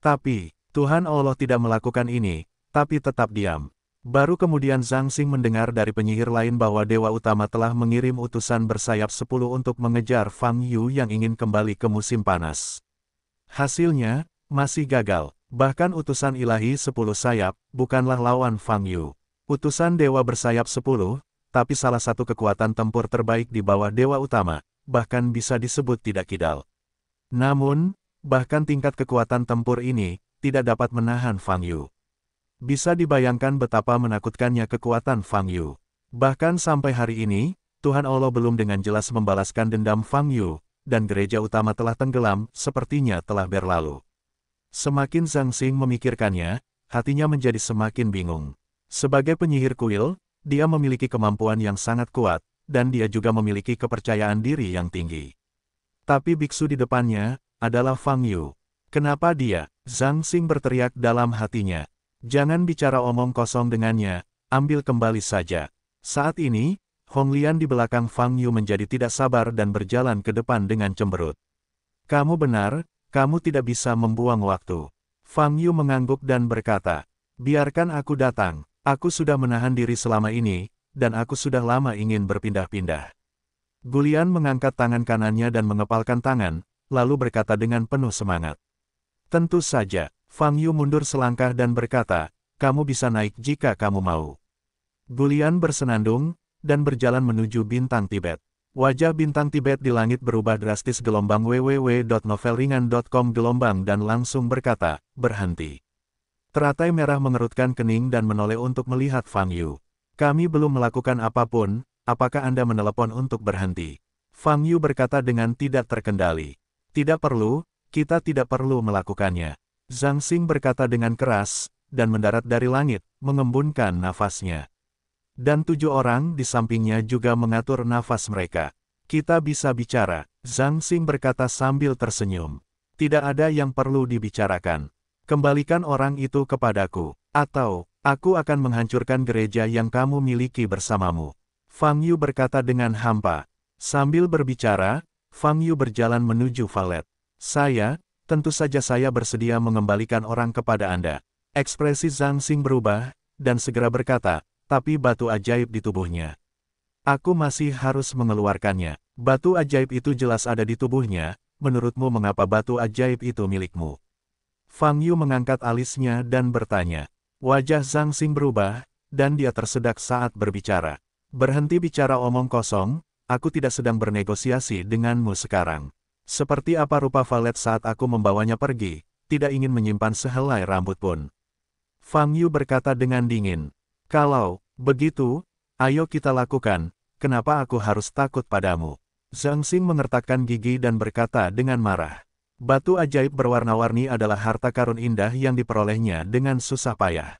Tapi, Tuhan Allah tidak melakukan ini, tapi tetap diam. Baru kemudian Zhang Xing mendengar dari penyihir lain bahwa Dewa Utama telah mengirim utusan bersayap sepuluh untuk mengejar Fang Yu yang ingin kembali ke musim panas. Hasilnya, masih gagal. Bahkan utusan ilahi sepuluh sayap, bukanlah lawan Fang Yu. Utusan Dewa bersayap sepuluh, tapi salah satu kekuatan tempur terbaik di bawah Dewa Utama, bahkan bisa disebut tidak kidal. Namun, bahkan tingkat kekuatan tempur ini, tidak dapat menahan Fang Yu. Bisa dibayangkan betapa menakutkannya kekuatan Fang Yu. Bahkan sampai hari ini, Tuhan Allah belum dengan jelas membalaskan dendam Fang Yu, dan gereja utama telah tenggelam, sepertinya telah berlalu. Semakin Zhang Xing memikirkannya, hatinya menjadi semakin bingung. Sebagai penyihir kuil, dia memiliki kemampuan yang sangat kuat, dan dia juga memiliki kepercayaan diri yang tinggi. Tapi biksu di depannya, adalah Fang Yu. Kenapa dia? Zhang Xing berteriak dalam hatinya. Jangan bicara omong kosong dengannya, ambil kembali saja. Saat ini, Hong Lian di belakang Fang Yu menjadi tidak sabar dan berjalan ke depan dengan cemberut. Kamu benar, kamu tidak bisa membuang waktu. Fang Yu mengangguk dan berkata, biarkan aku datang, aku sudah menahan diri selama ini, dan aku sudah lama ingin berpindah-pindah. Gulian mengangkat tangan kanannya dan mengepalkan tangan, lalu berkata dengan penuh semangat. Tentu saja, Fang Yu mundur selangkah dan berkata, kamu bisa naik jika kamu mau. Gulian bersenandung, dan berjalan menuju bintang Tibet. Wajah bintang Tibet di langit berubah drastis gelombang www.novelringan.com gelombang dan langsung berkata, berhenti. Teratai merah mengerutkan kening dan menoleh untuk melihat Fang Yu. Kami belum melakukan apapun, apakah Anda menelepon untuk berhenti? Fang Yu berkata dengan tidak terkendali. Tidak perlu, kita tidak perlu melakukannya. Zhang Xing berkata dengan keras, dan mendarat dari langit, mengembunkan nafasnya. Dan tujuh orang di sampingnya juga mengatur nafas mereka. Kita bisa bicara, Zhang Xing berkata sambil tersenyum. Tidak ada yang perlu dibicarakan. Kembalikan orang itu kepadaku, atau aku akan menghancurkan gereja yang kamu miliki bersamamu. Fang Yu berkata dengan hampa. Sambil berbicara, Fang Yu berjalan menuju valet. Saya, tentu saja saya bersedia mengembalikan orang kepada Anda. Ekspresi Zhang Xing berubah, dan segera berkata, tapi batu ajaib di tubuhnya. Aku masih harus mengeluarkannya. Batu ajaib itu jelas ada di tubuhnya, menurutmu mengapa batu ajaib itu milikmu? Fang Yu mengangkat alisnya dan bertanya. Wajah Zhang Xing berubah, dan dia tersedak saat berbicara. Berhenti bicara omong kosong, aku tidak sedang bernegosiasi denganmu sekarang. Seperti apa rupa Valet saat aku membawanya pergi, tidak ingin menyimpan sehelai rambut pun. Fang Yu berkata dengan dingin, Kalau, begitu, ayo kita lakukan, kenapa aku harus takut padamu? Zhang Xing mengertakkan gigi dan berkata dengan marah. Batu ajaib berwarna-warni adalah harta karun indah yang diperolehnya dengan susah payah.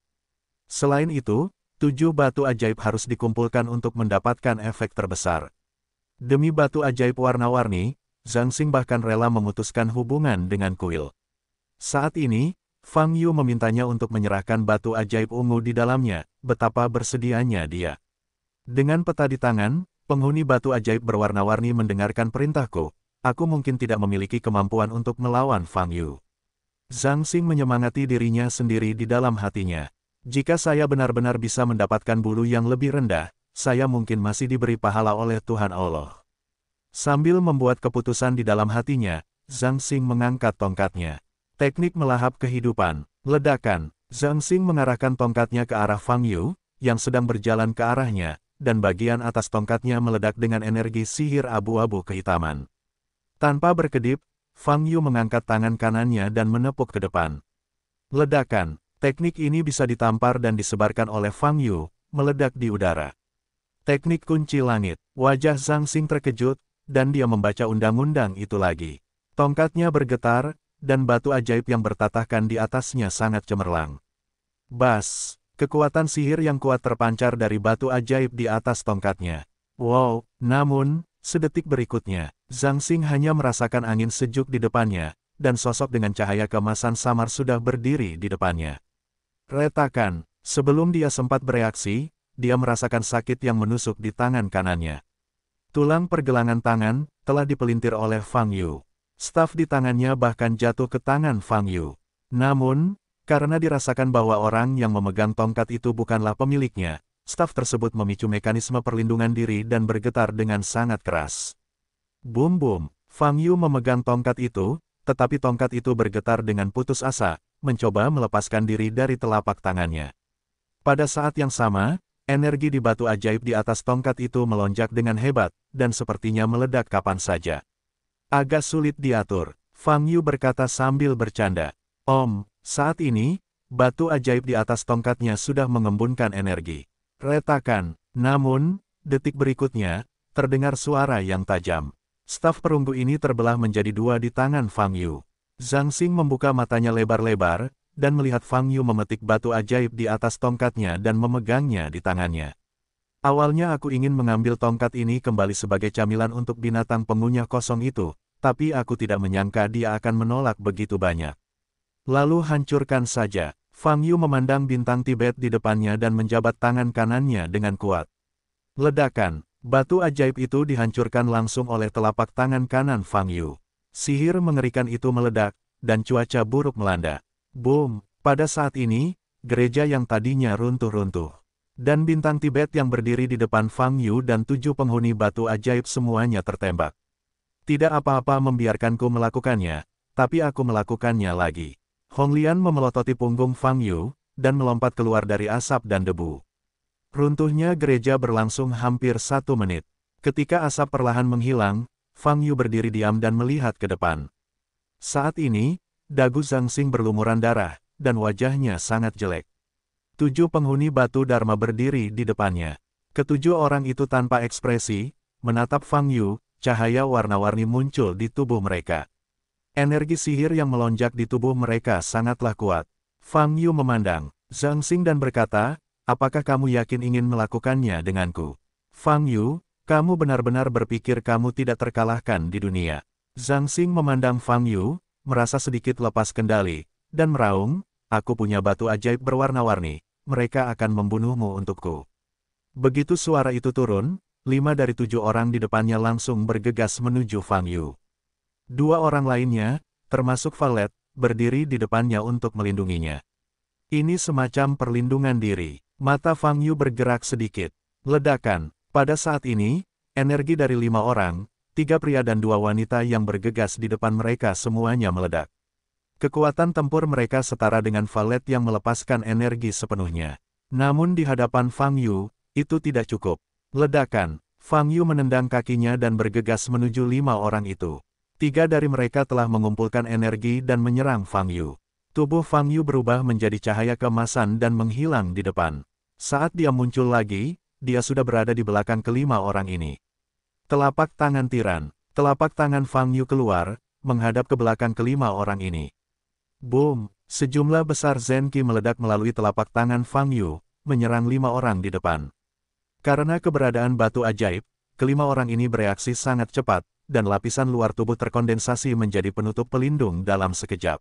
Selain itu, tujuh batu ajaib harus dikumpulkan untuk mendapatkan efek terbesar. Demi batu ajaib warna-warni, Zhang Xing bahkan rela memutuskan hubungan dengan kuil. Saat ini, Fang Yu memintanya untuk menyerahkan batu ajaib ungu di dalamnya, betapa bersedianya dia. Dengan peta di tangan, penghuni batu ajaib berwarna-warni mendengarkan perintahku, aku mungkin tidak memiliki kemampuan untuk melawan Fang Yu. Zhang Xing menyemangati dirinya sendiri di dalam hatinya. Jika saya benar-benar bisa mendapatkan bulu yang lebih rendah, saya mungkin masih diberi pahala oleh Tuhan Allah. Sambil membuat keputusan di dalam hatinya, Zhang Xing mengangkat tongkatnya. Teknik melahap kehidupan, ledakan, Zhang Xing mengarahkan tongkatnya ke arah Fang Yu, yang sedang berjalan ke arahnya, dan bagian atas tongkatnya meledak dengan energi sihir abu-abu kehitaman. Tanpa berkedip, Fang Yu mengangkat tangan kanannya dan menepuk ke depan. Ledakan, teknik ini bisa ditampar dan disebarkan oleh Fang Yu, meledak di udara. Teknik kunci langit, wajah Zhang Xing terkejut, dan dia membaca undang-undang itu lagi. Tongkatnya bergetar, dan batu ajaib yang bertatahkan di atasnya sangat cemerlang. Bas, kekuatan sihir yang kuat terpancar dari batu ajaib di atas tongkatnya. Wow, namun, sedetik berikutnya, Zhang Xing hanya merasakan angin sejuk di depannya, dan sosok dengan cahaya kemasan samar sudah berdiri di depannya. Retakan, sebelum dia sempat bereaksi, dia merasakan sakit yang menusuk di tangan kanannya. Tulang pergelangan tangan telah dipelintir oleh Fang Yu. Staf di tangannya bahkan jatuh ke tangan Fang Yu. Namun, karena dirasakan bahwa orang yang memegang tongkat itu bukanlah pemiliknya, staf tersebut memicu mekanisme perlindungan diri dan bergetar dengan sangat keras. Bum bum. Fang Yu memegang tongkat itu, tetapi tongkat itu bergetar dengan putus asa, mencoba melepaskan diri dari telapak tangannya. Pada saat yang sama, Energi di batu ajaib di atas tongkat itu melonjak dengan hebat, dan sepertinya meledak kapan saja. Agak sulit diatur, Fang Yu berkata sambil bercanda. Om, saat ini, batu ajaib di atas tongkatnya sudah mengembunkan energi. Retakan, namun, detik berikutnya, terdengar suara yang tajam. Staf perunggu ini terbelah menjadi dua di tangan Fang Yu. Zhang Xing membuka matanya lebar-lebar, dan melihat Fang Yu memetik batu ajaib di atas tongkatnya dan memegangnya di tangannya. Awalnya aku ingin mengambil tongkat ini kembali sebagai camilan untuk binatang pengunyah kosong itu, tapi aku tidak menyangka dia akan menolak begitu banyak. Lalu hancurkan saja. Fang Yu memandang bintang Tibet di depannya dan menjabat tangan kanannya dengan kuat. Ledakan, batu ajaib itu dihancurkan langsung oleh telapak tangan kanan Fang Yu. Sihir mengerikan itu meledak, dan cuaca buruk melanda. Boom, pada saat ini, gereja yang tadinya runtuh-runtuh. Dan bintang Tibet yang berdiri di depan Fang Yu dan tujuh penghuni batu ajaib semuanya tertembak. Tidak apa-apa membiarkanku melakukannya, tapi aku melakukannya lagi. Hong Lian memelototi punggung Fang Yu, dan melompat keluar dari asap dan debu. Runtuhnya gereja berlangsung hampir satu menit. Ketika asap perlahan menghilang, Fang Yu berdiri diam dan melihat ke depan. Saat ini, Dagu Zhang Xing berlumuran darah, dan wajahnya sangat jelek. Tujuh penghuni batu Dharma berdiri di depannya. Ketujuh orang itu tanpa ekspresi, menatap Fang Yu, cahaya warna-warni muncul di tubuh mereka. Energi sihir yang melonjak di tubuh mereka sangatlah kuat. Fang Yu memandang, Zhang Xing dan berkata, apakah kamu yakin ingin melakukannya denganku? Fang Yu, kamu benar-benar berpikir kamu tidak terkalahkan di dunia. Zhang Xing memandang Fang Yu, merasa sedikit lepas kendali, dan meraung, aku punya batu ajaib berwarna-warni, mereka akan membunuhmu untukku. Begitu suara itu turun, lima dari tujuh orang di depannya langsung bergegas menuju Fang Yu. Dua orang lainnya, termasuk Valet, berdiri di depannya untuk melindunginya. Ini semacam perlindungan diri. Mata Fang Yu bergerak sedikit. Ledakan. Pada saat ini, energi dari lima orang, tiga pria dan dua wanita yang bergegas di depan mereka semuanya meledak. Kekuatan tempur mereka setara dengan valet yang melepaskan energi sepenuhnya. Namun di hadapan Fang Yu, itu tidak cukup. Ledakan, Fang Yu menendang kakinya dan bergegas menuju lima orang itu. Tiga dari mereka telah mengumpulkan energi dan menyerang Fang Yu. Tubuh Fang Yu berubah menjadi cahaya kemasan dan menghilang di depan. Saat dia muncul lagi, dia sudah berada di belakang kelima orang ini. Telapak tangan tiran, telapak tangan Fang Yu keluar, menghadap ke belakang kelima orang ini. Boom, sejumlah besar Zenki meledak melalui telapak tangan Fang Yu, menyerang lima orang di depan. Karena keberadaan batu ajaib, kelima orang ini bereaksi sangat cepat, dan lapisan luar tubuh terkondensasi menjadi penutup pelindung dalam sekejap.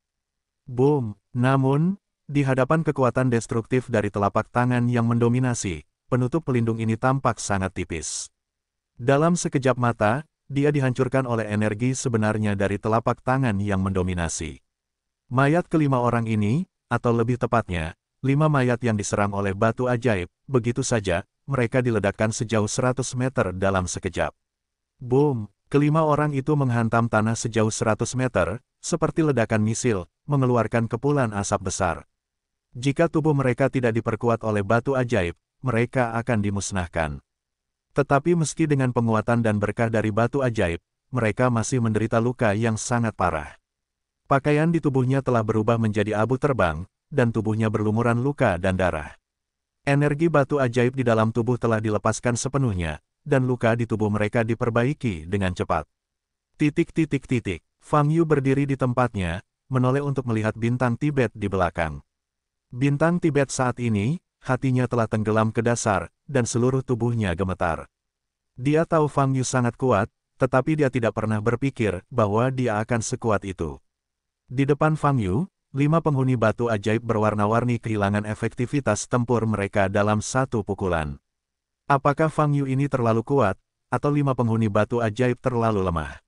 Boom! Namun, di hadapan kekuatan destruktif dari telapak tangan yang mendominasi, penutup pelindung ini tampak sangat tipis. Dalam sekejap mata, dia dihancurkan oleh energi sebenarnya dari telapak tangan yang mendominasi. Mayat kelima orang ini, atau lebih tepatnya, lima mayat yang diserang oleh batu ajaib, begitu saja, mereka diledakkan sejauh 100 meter dalam sekejap. Boom! Kelima orang itu menghantam tanah sejauh 100 meter, seperti ledakan misil, mengeluarkan kepulan asap besar. Jika tubuh mereka tidak diperkuat oleh batu ajaib, mereka akan dimusnahkan. Tetapi meski dengan penguatan dan berkah dari batu ajaib, mereka masih menderita luka yang sangat parah. Pakaian di tubuhnya telah berubah menjadi abu terbang, dan tubuhnya berlumuran luka dan darah. Energi batu ajaib di dalam tubuh telah dilepaskan sepenuhnya, dan luka di tubuh mereka diperbaiki dengan cepat. Titik titik titik, Fang Yu berdiri di tempatnya, menoleh untuk melihat bintang Tibet di belakang. Bintang Tibet saat ini, hatinya telah tenggelam ke dasar, dan seluruh tubuhnya gemetar. Dia tahu Fang Yu sangat kuat, tetapi dia tidak pernah berpikir bahwa dia akan sekuat itu. Di depan Fang Yu, lima penghuni batu ajaib berwarna-warni kehilangan efektivitas tempur mereka dalam satu pukulan. Apakah Fang Yu ini terlalu kuat, atau lima penghuni batu ajaib terlalu lemah?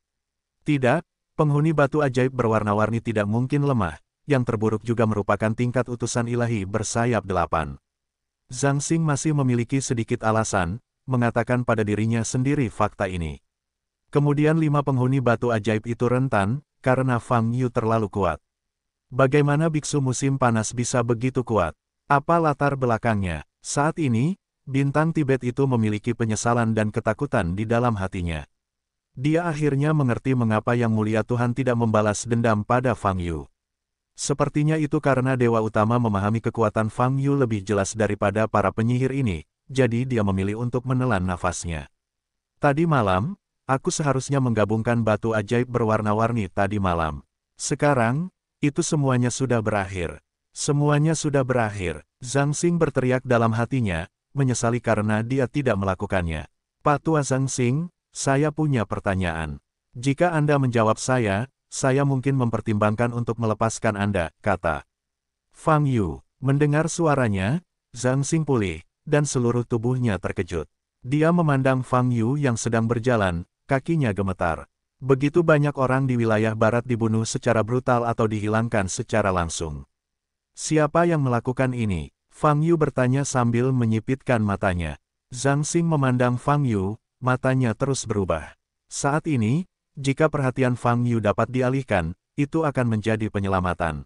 Tidak, penghuni batu ajaib berwarna-warni tidak mungkin lemah, yang terburuk juga merupakan tingkat utusan ilahi bersayap delapan. Zhang Xing masih memiliki sedikit alasan, mengatakan pada dirinya sendiri fakta ini. Kemudian lima penghuni batu ajaib itu rentan, karena Fang Yu terlalu kuat. Bagaimana biksu musim panas bisa begitu kuat? Apa latar belakangnya? Saat ini, bintang Tibet itu memiliki penyesalan dan ketakutan di dalam hatinya. Dia akhirnya mengerti mengapa Yang Mulia Tuhan tidak membalas dendam pada Fang Yu. Sepertinya itu karena Dewa Utama memahami kekuatan Fang Yu lebih jelas daripada para penyihir ini, jadi dia memilih untuk menelan nafasnya. Tadi malam, aku seharusnya menggabungkan batu ajaib berwarna-warni tadi malam. Sekarang, itu semuanya sudah berakhir. Semuanya sudah berakhir, Zhang Xing berteriak dalam hatinya, menyesali karena dia tidak melakukannya. Pak Tua Zhang Xing, saya punya pertanyaan. Jika Anda menjawab saya, saya mungkin mempertimbangkan untuk melepaskan Anda, kata Fang Yu. Mendengar suaranya, Zhang Xing pulih, dan seluruh tubuhnya terkejut. Dia memandang Fang Yu yang sedang berjalan, kakinya gemetar. Begitu banyak orang di wilayah barat dibunuh secara brutal atau dihilangkan secara langsung. Siapa yang melakukan ini? Fang Yu bertanya sambil menyipitkan matanya. Zhang Xing memandang Fang Yu, matanya terus berubah. Saat ini, jika perhatian Fang Yu dapat dialihkan, itu akan menjadi penyelamatan.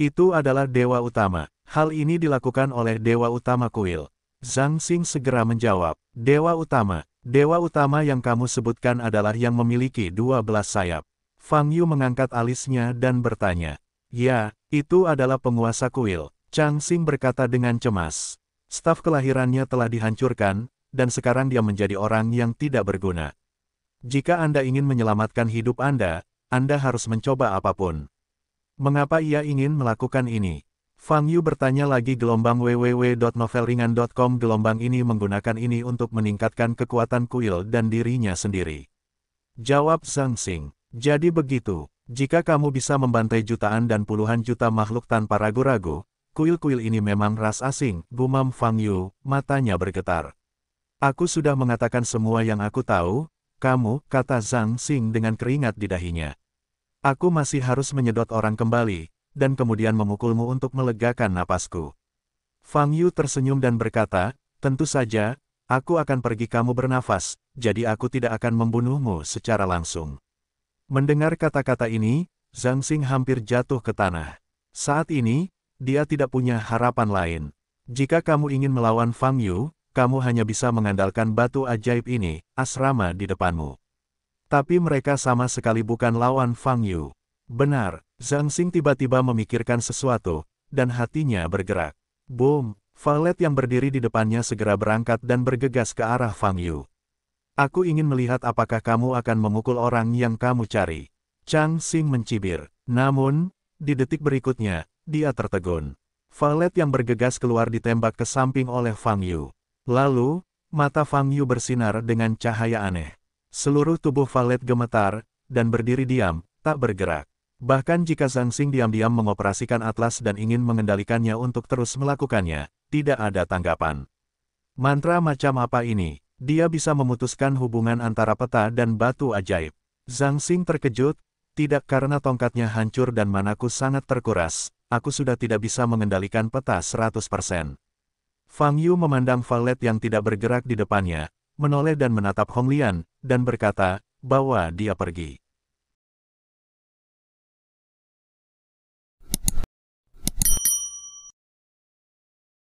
Itu adalah dewa utama. Hal ini dilakukan oleh dewa utama kuil. Zhang Xing segera menjawab, Dewa utama, dewa utama yang kamu sebutkan adalah yang memiliki 12 sayap. Fang Yu mengangkat alisnya dan bertanya, Ya, itu adalah penguasa kuil. Chang Xing berkata dengan cemas. Staf kelahirannya telah dihancurkan, dan sekarang dia menjadi orang yang tidak berguna. Jika Anda ingin menyelamatkan hidup Anda, Anda harus mencoba apapun. Mengapa ia ingin melakukan ini? Fang Yu bertanya lagi gelombang www.novelringan.com Gelombang ini menggunakan ini untuk meningkatkan kekuatan kuil dan dirinya sendiri. Jawab Zhang Xing. Jadi begitu, jika kamu bisa membantai jutaan dan puluhan juta makhluk tanpa ragu-ragu, kuil-kuil ini memang ras asing, gumam Fang Yu, matanya bergetar. Aku sudah mengatakan semua yang aku tahu, kamu, kata Zhang Xing dengan keringat di dahinya. Aku masih harus menyedot orang kembali, dan kemudian memukulmu untuk melegakan napasku. Fang Yu tersenyum dan berkata, tentu saja, aku akan pergi kamu bernafas, jadi aku tidak akan membunuhmu secara langsung. Mendengar kata-kata ini, Zhang Xing hampir jatuh ke tanah. Saat ini, dia tidak punya harapan lain. Jika kamu ingin melawan Fang Yu, kamu hanya bisa mengandalkan batu ajaib ini, asrama di depanmu. Tapi mereka sama sekali bukan lawan Fang Yu. Benar, Zhang Xing tiba-tiba memikirkan sesuatu, dan hatinya bergerak. Boom, Valet yang berdiri di depannya segera berangkat dan bergegas ke arah Fang Yu. Aku ingin melihat apakah kamu akan memukul orang yang kamu cari. Chang Xing mencibir. Namun, di detik berikutnya, dia tertegun. Valet yang bergegas keluar ditembak ke samping oleh Fang Yu. Lalu, mata Fang Yu bersinar dengan cahaya aneh. Seluruh tubuh Valet gemetar, dan berdiri diam, tak bergerak. Bahkan jika Zhang Xing diam-diam mengoperasikan atlas dan ingin mengendalikannya untuk terus melakukannya, tidak ada tanggapan. Mantra macam apa ini? Dia bisa memutuskan hubungan antara peta dan batu ajaib. Zhang Xing terkejut, tidak karena tongkatnya hancur dan manaku sangat terkuras, aku sudah tidak bisa mengendalikan peta 100%. Fang Yu memandang Valet yang tidak bergerak di depannya, menoleh dan menatap Hong Lian, dan berkata, bahwa dia pergi.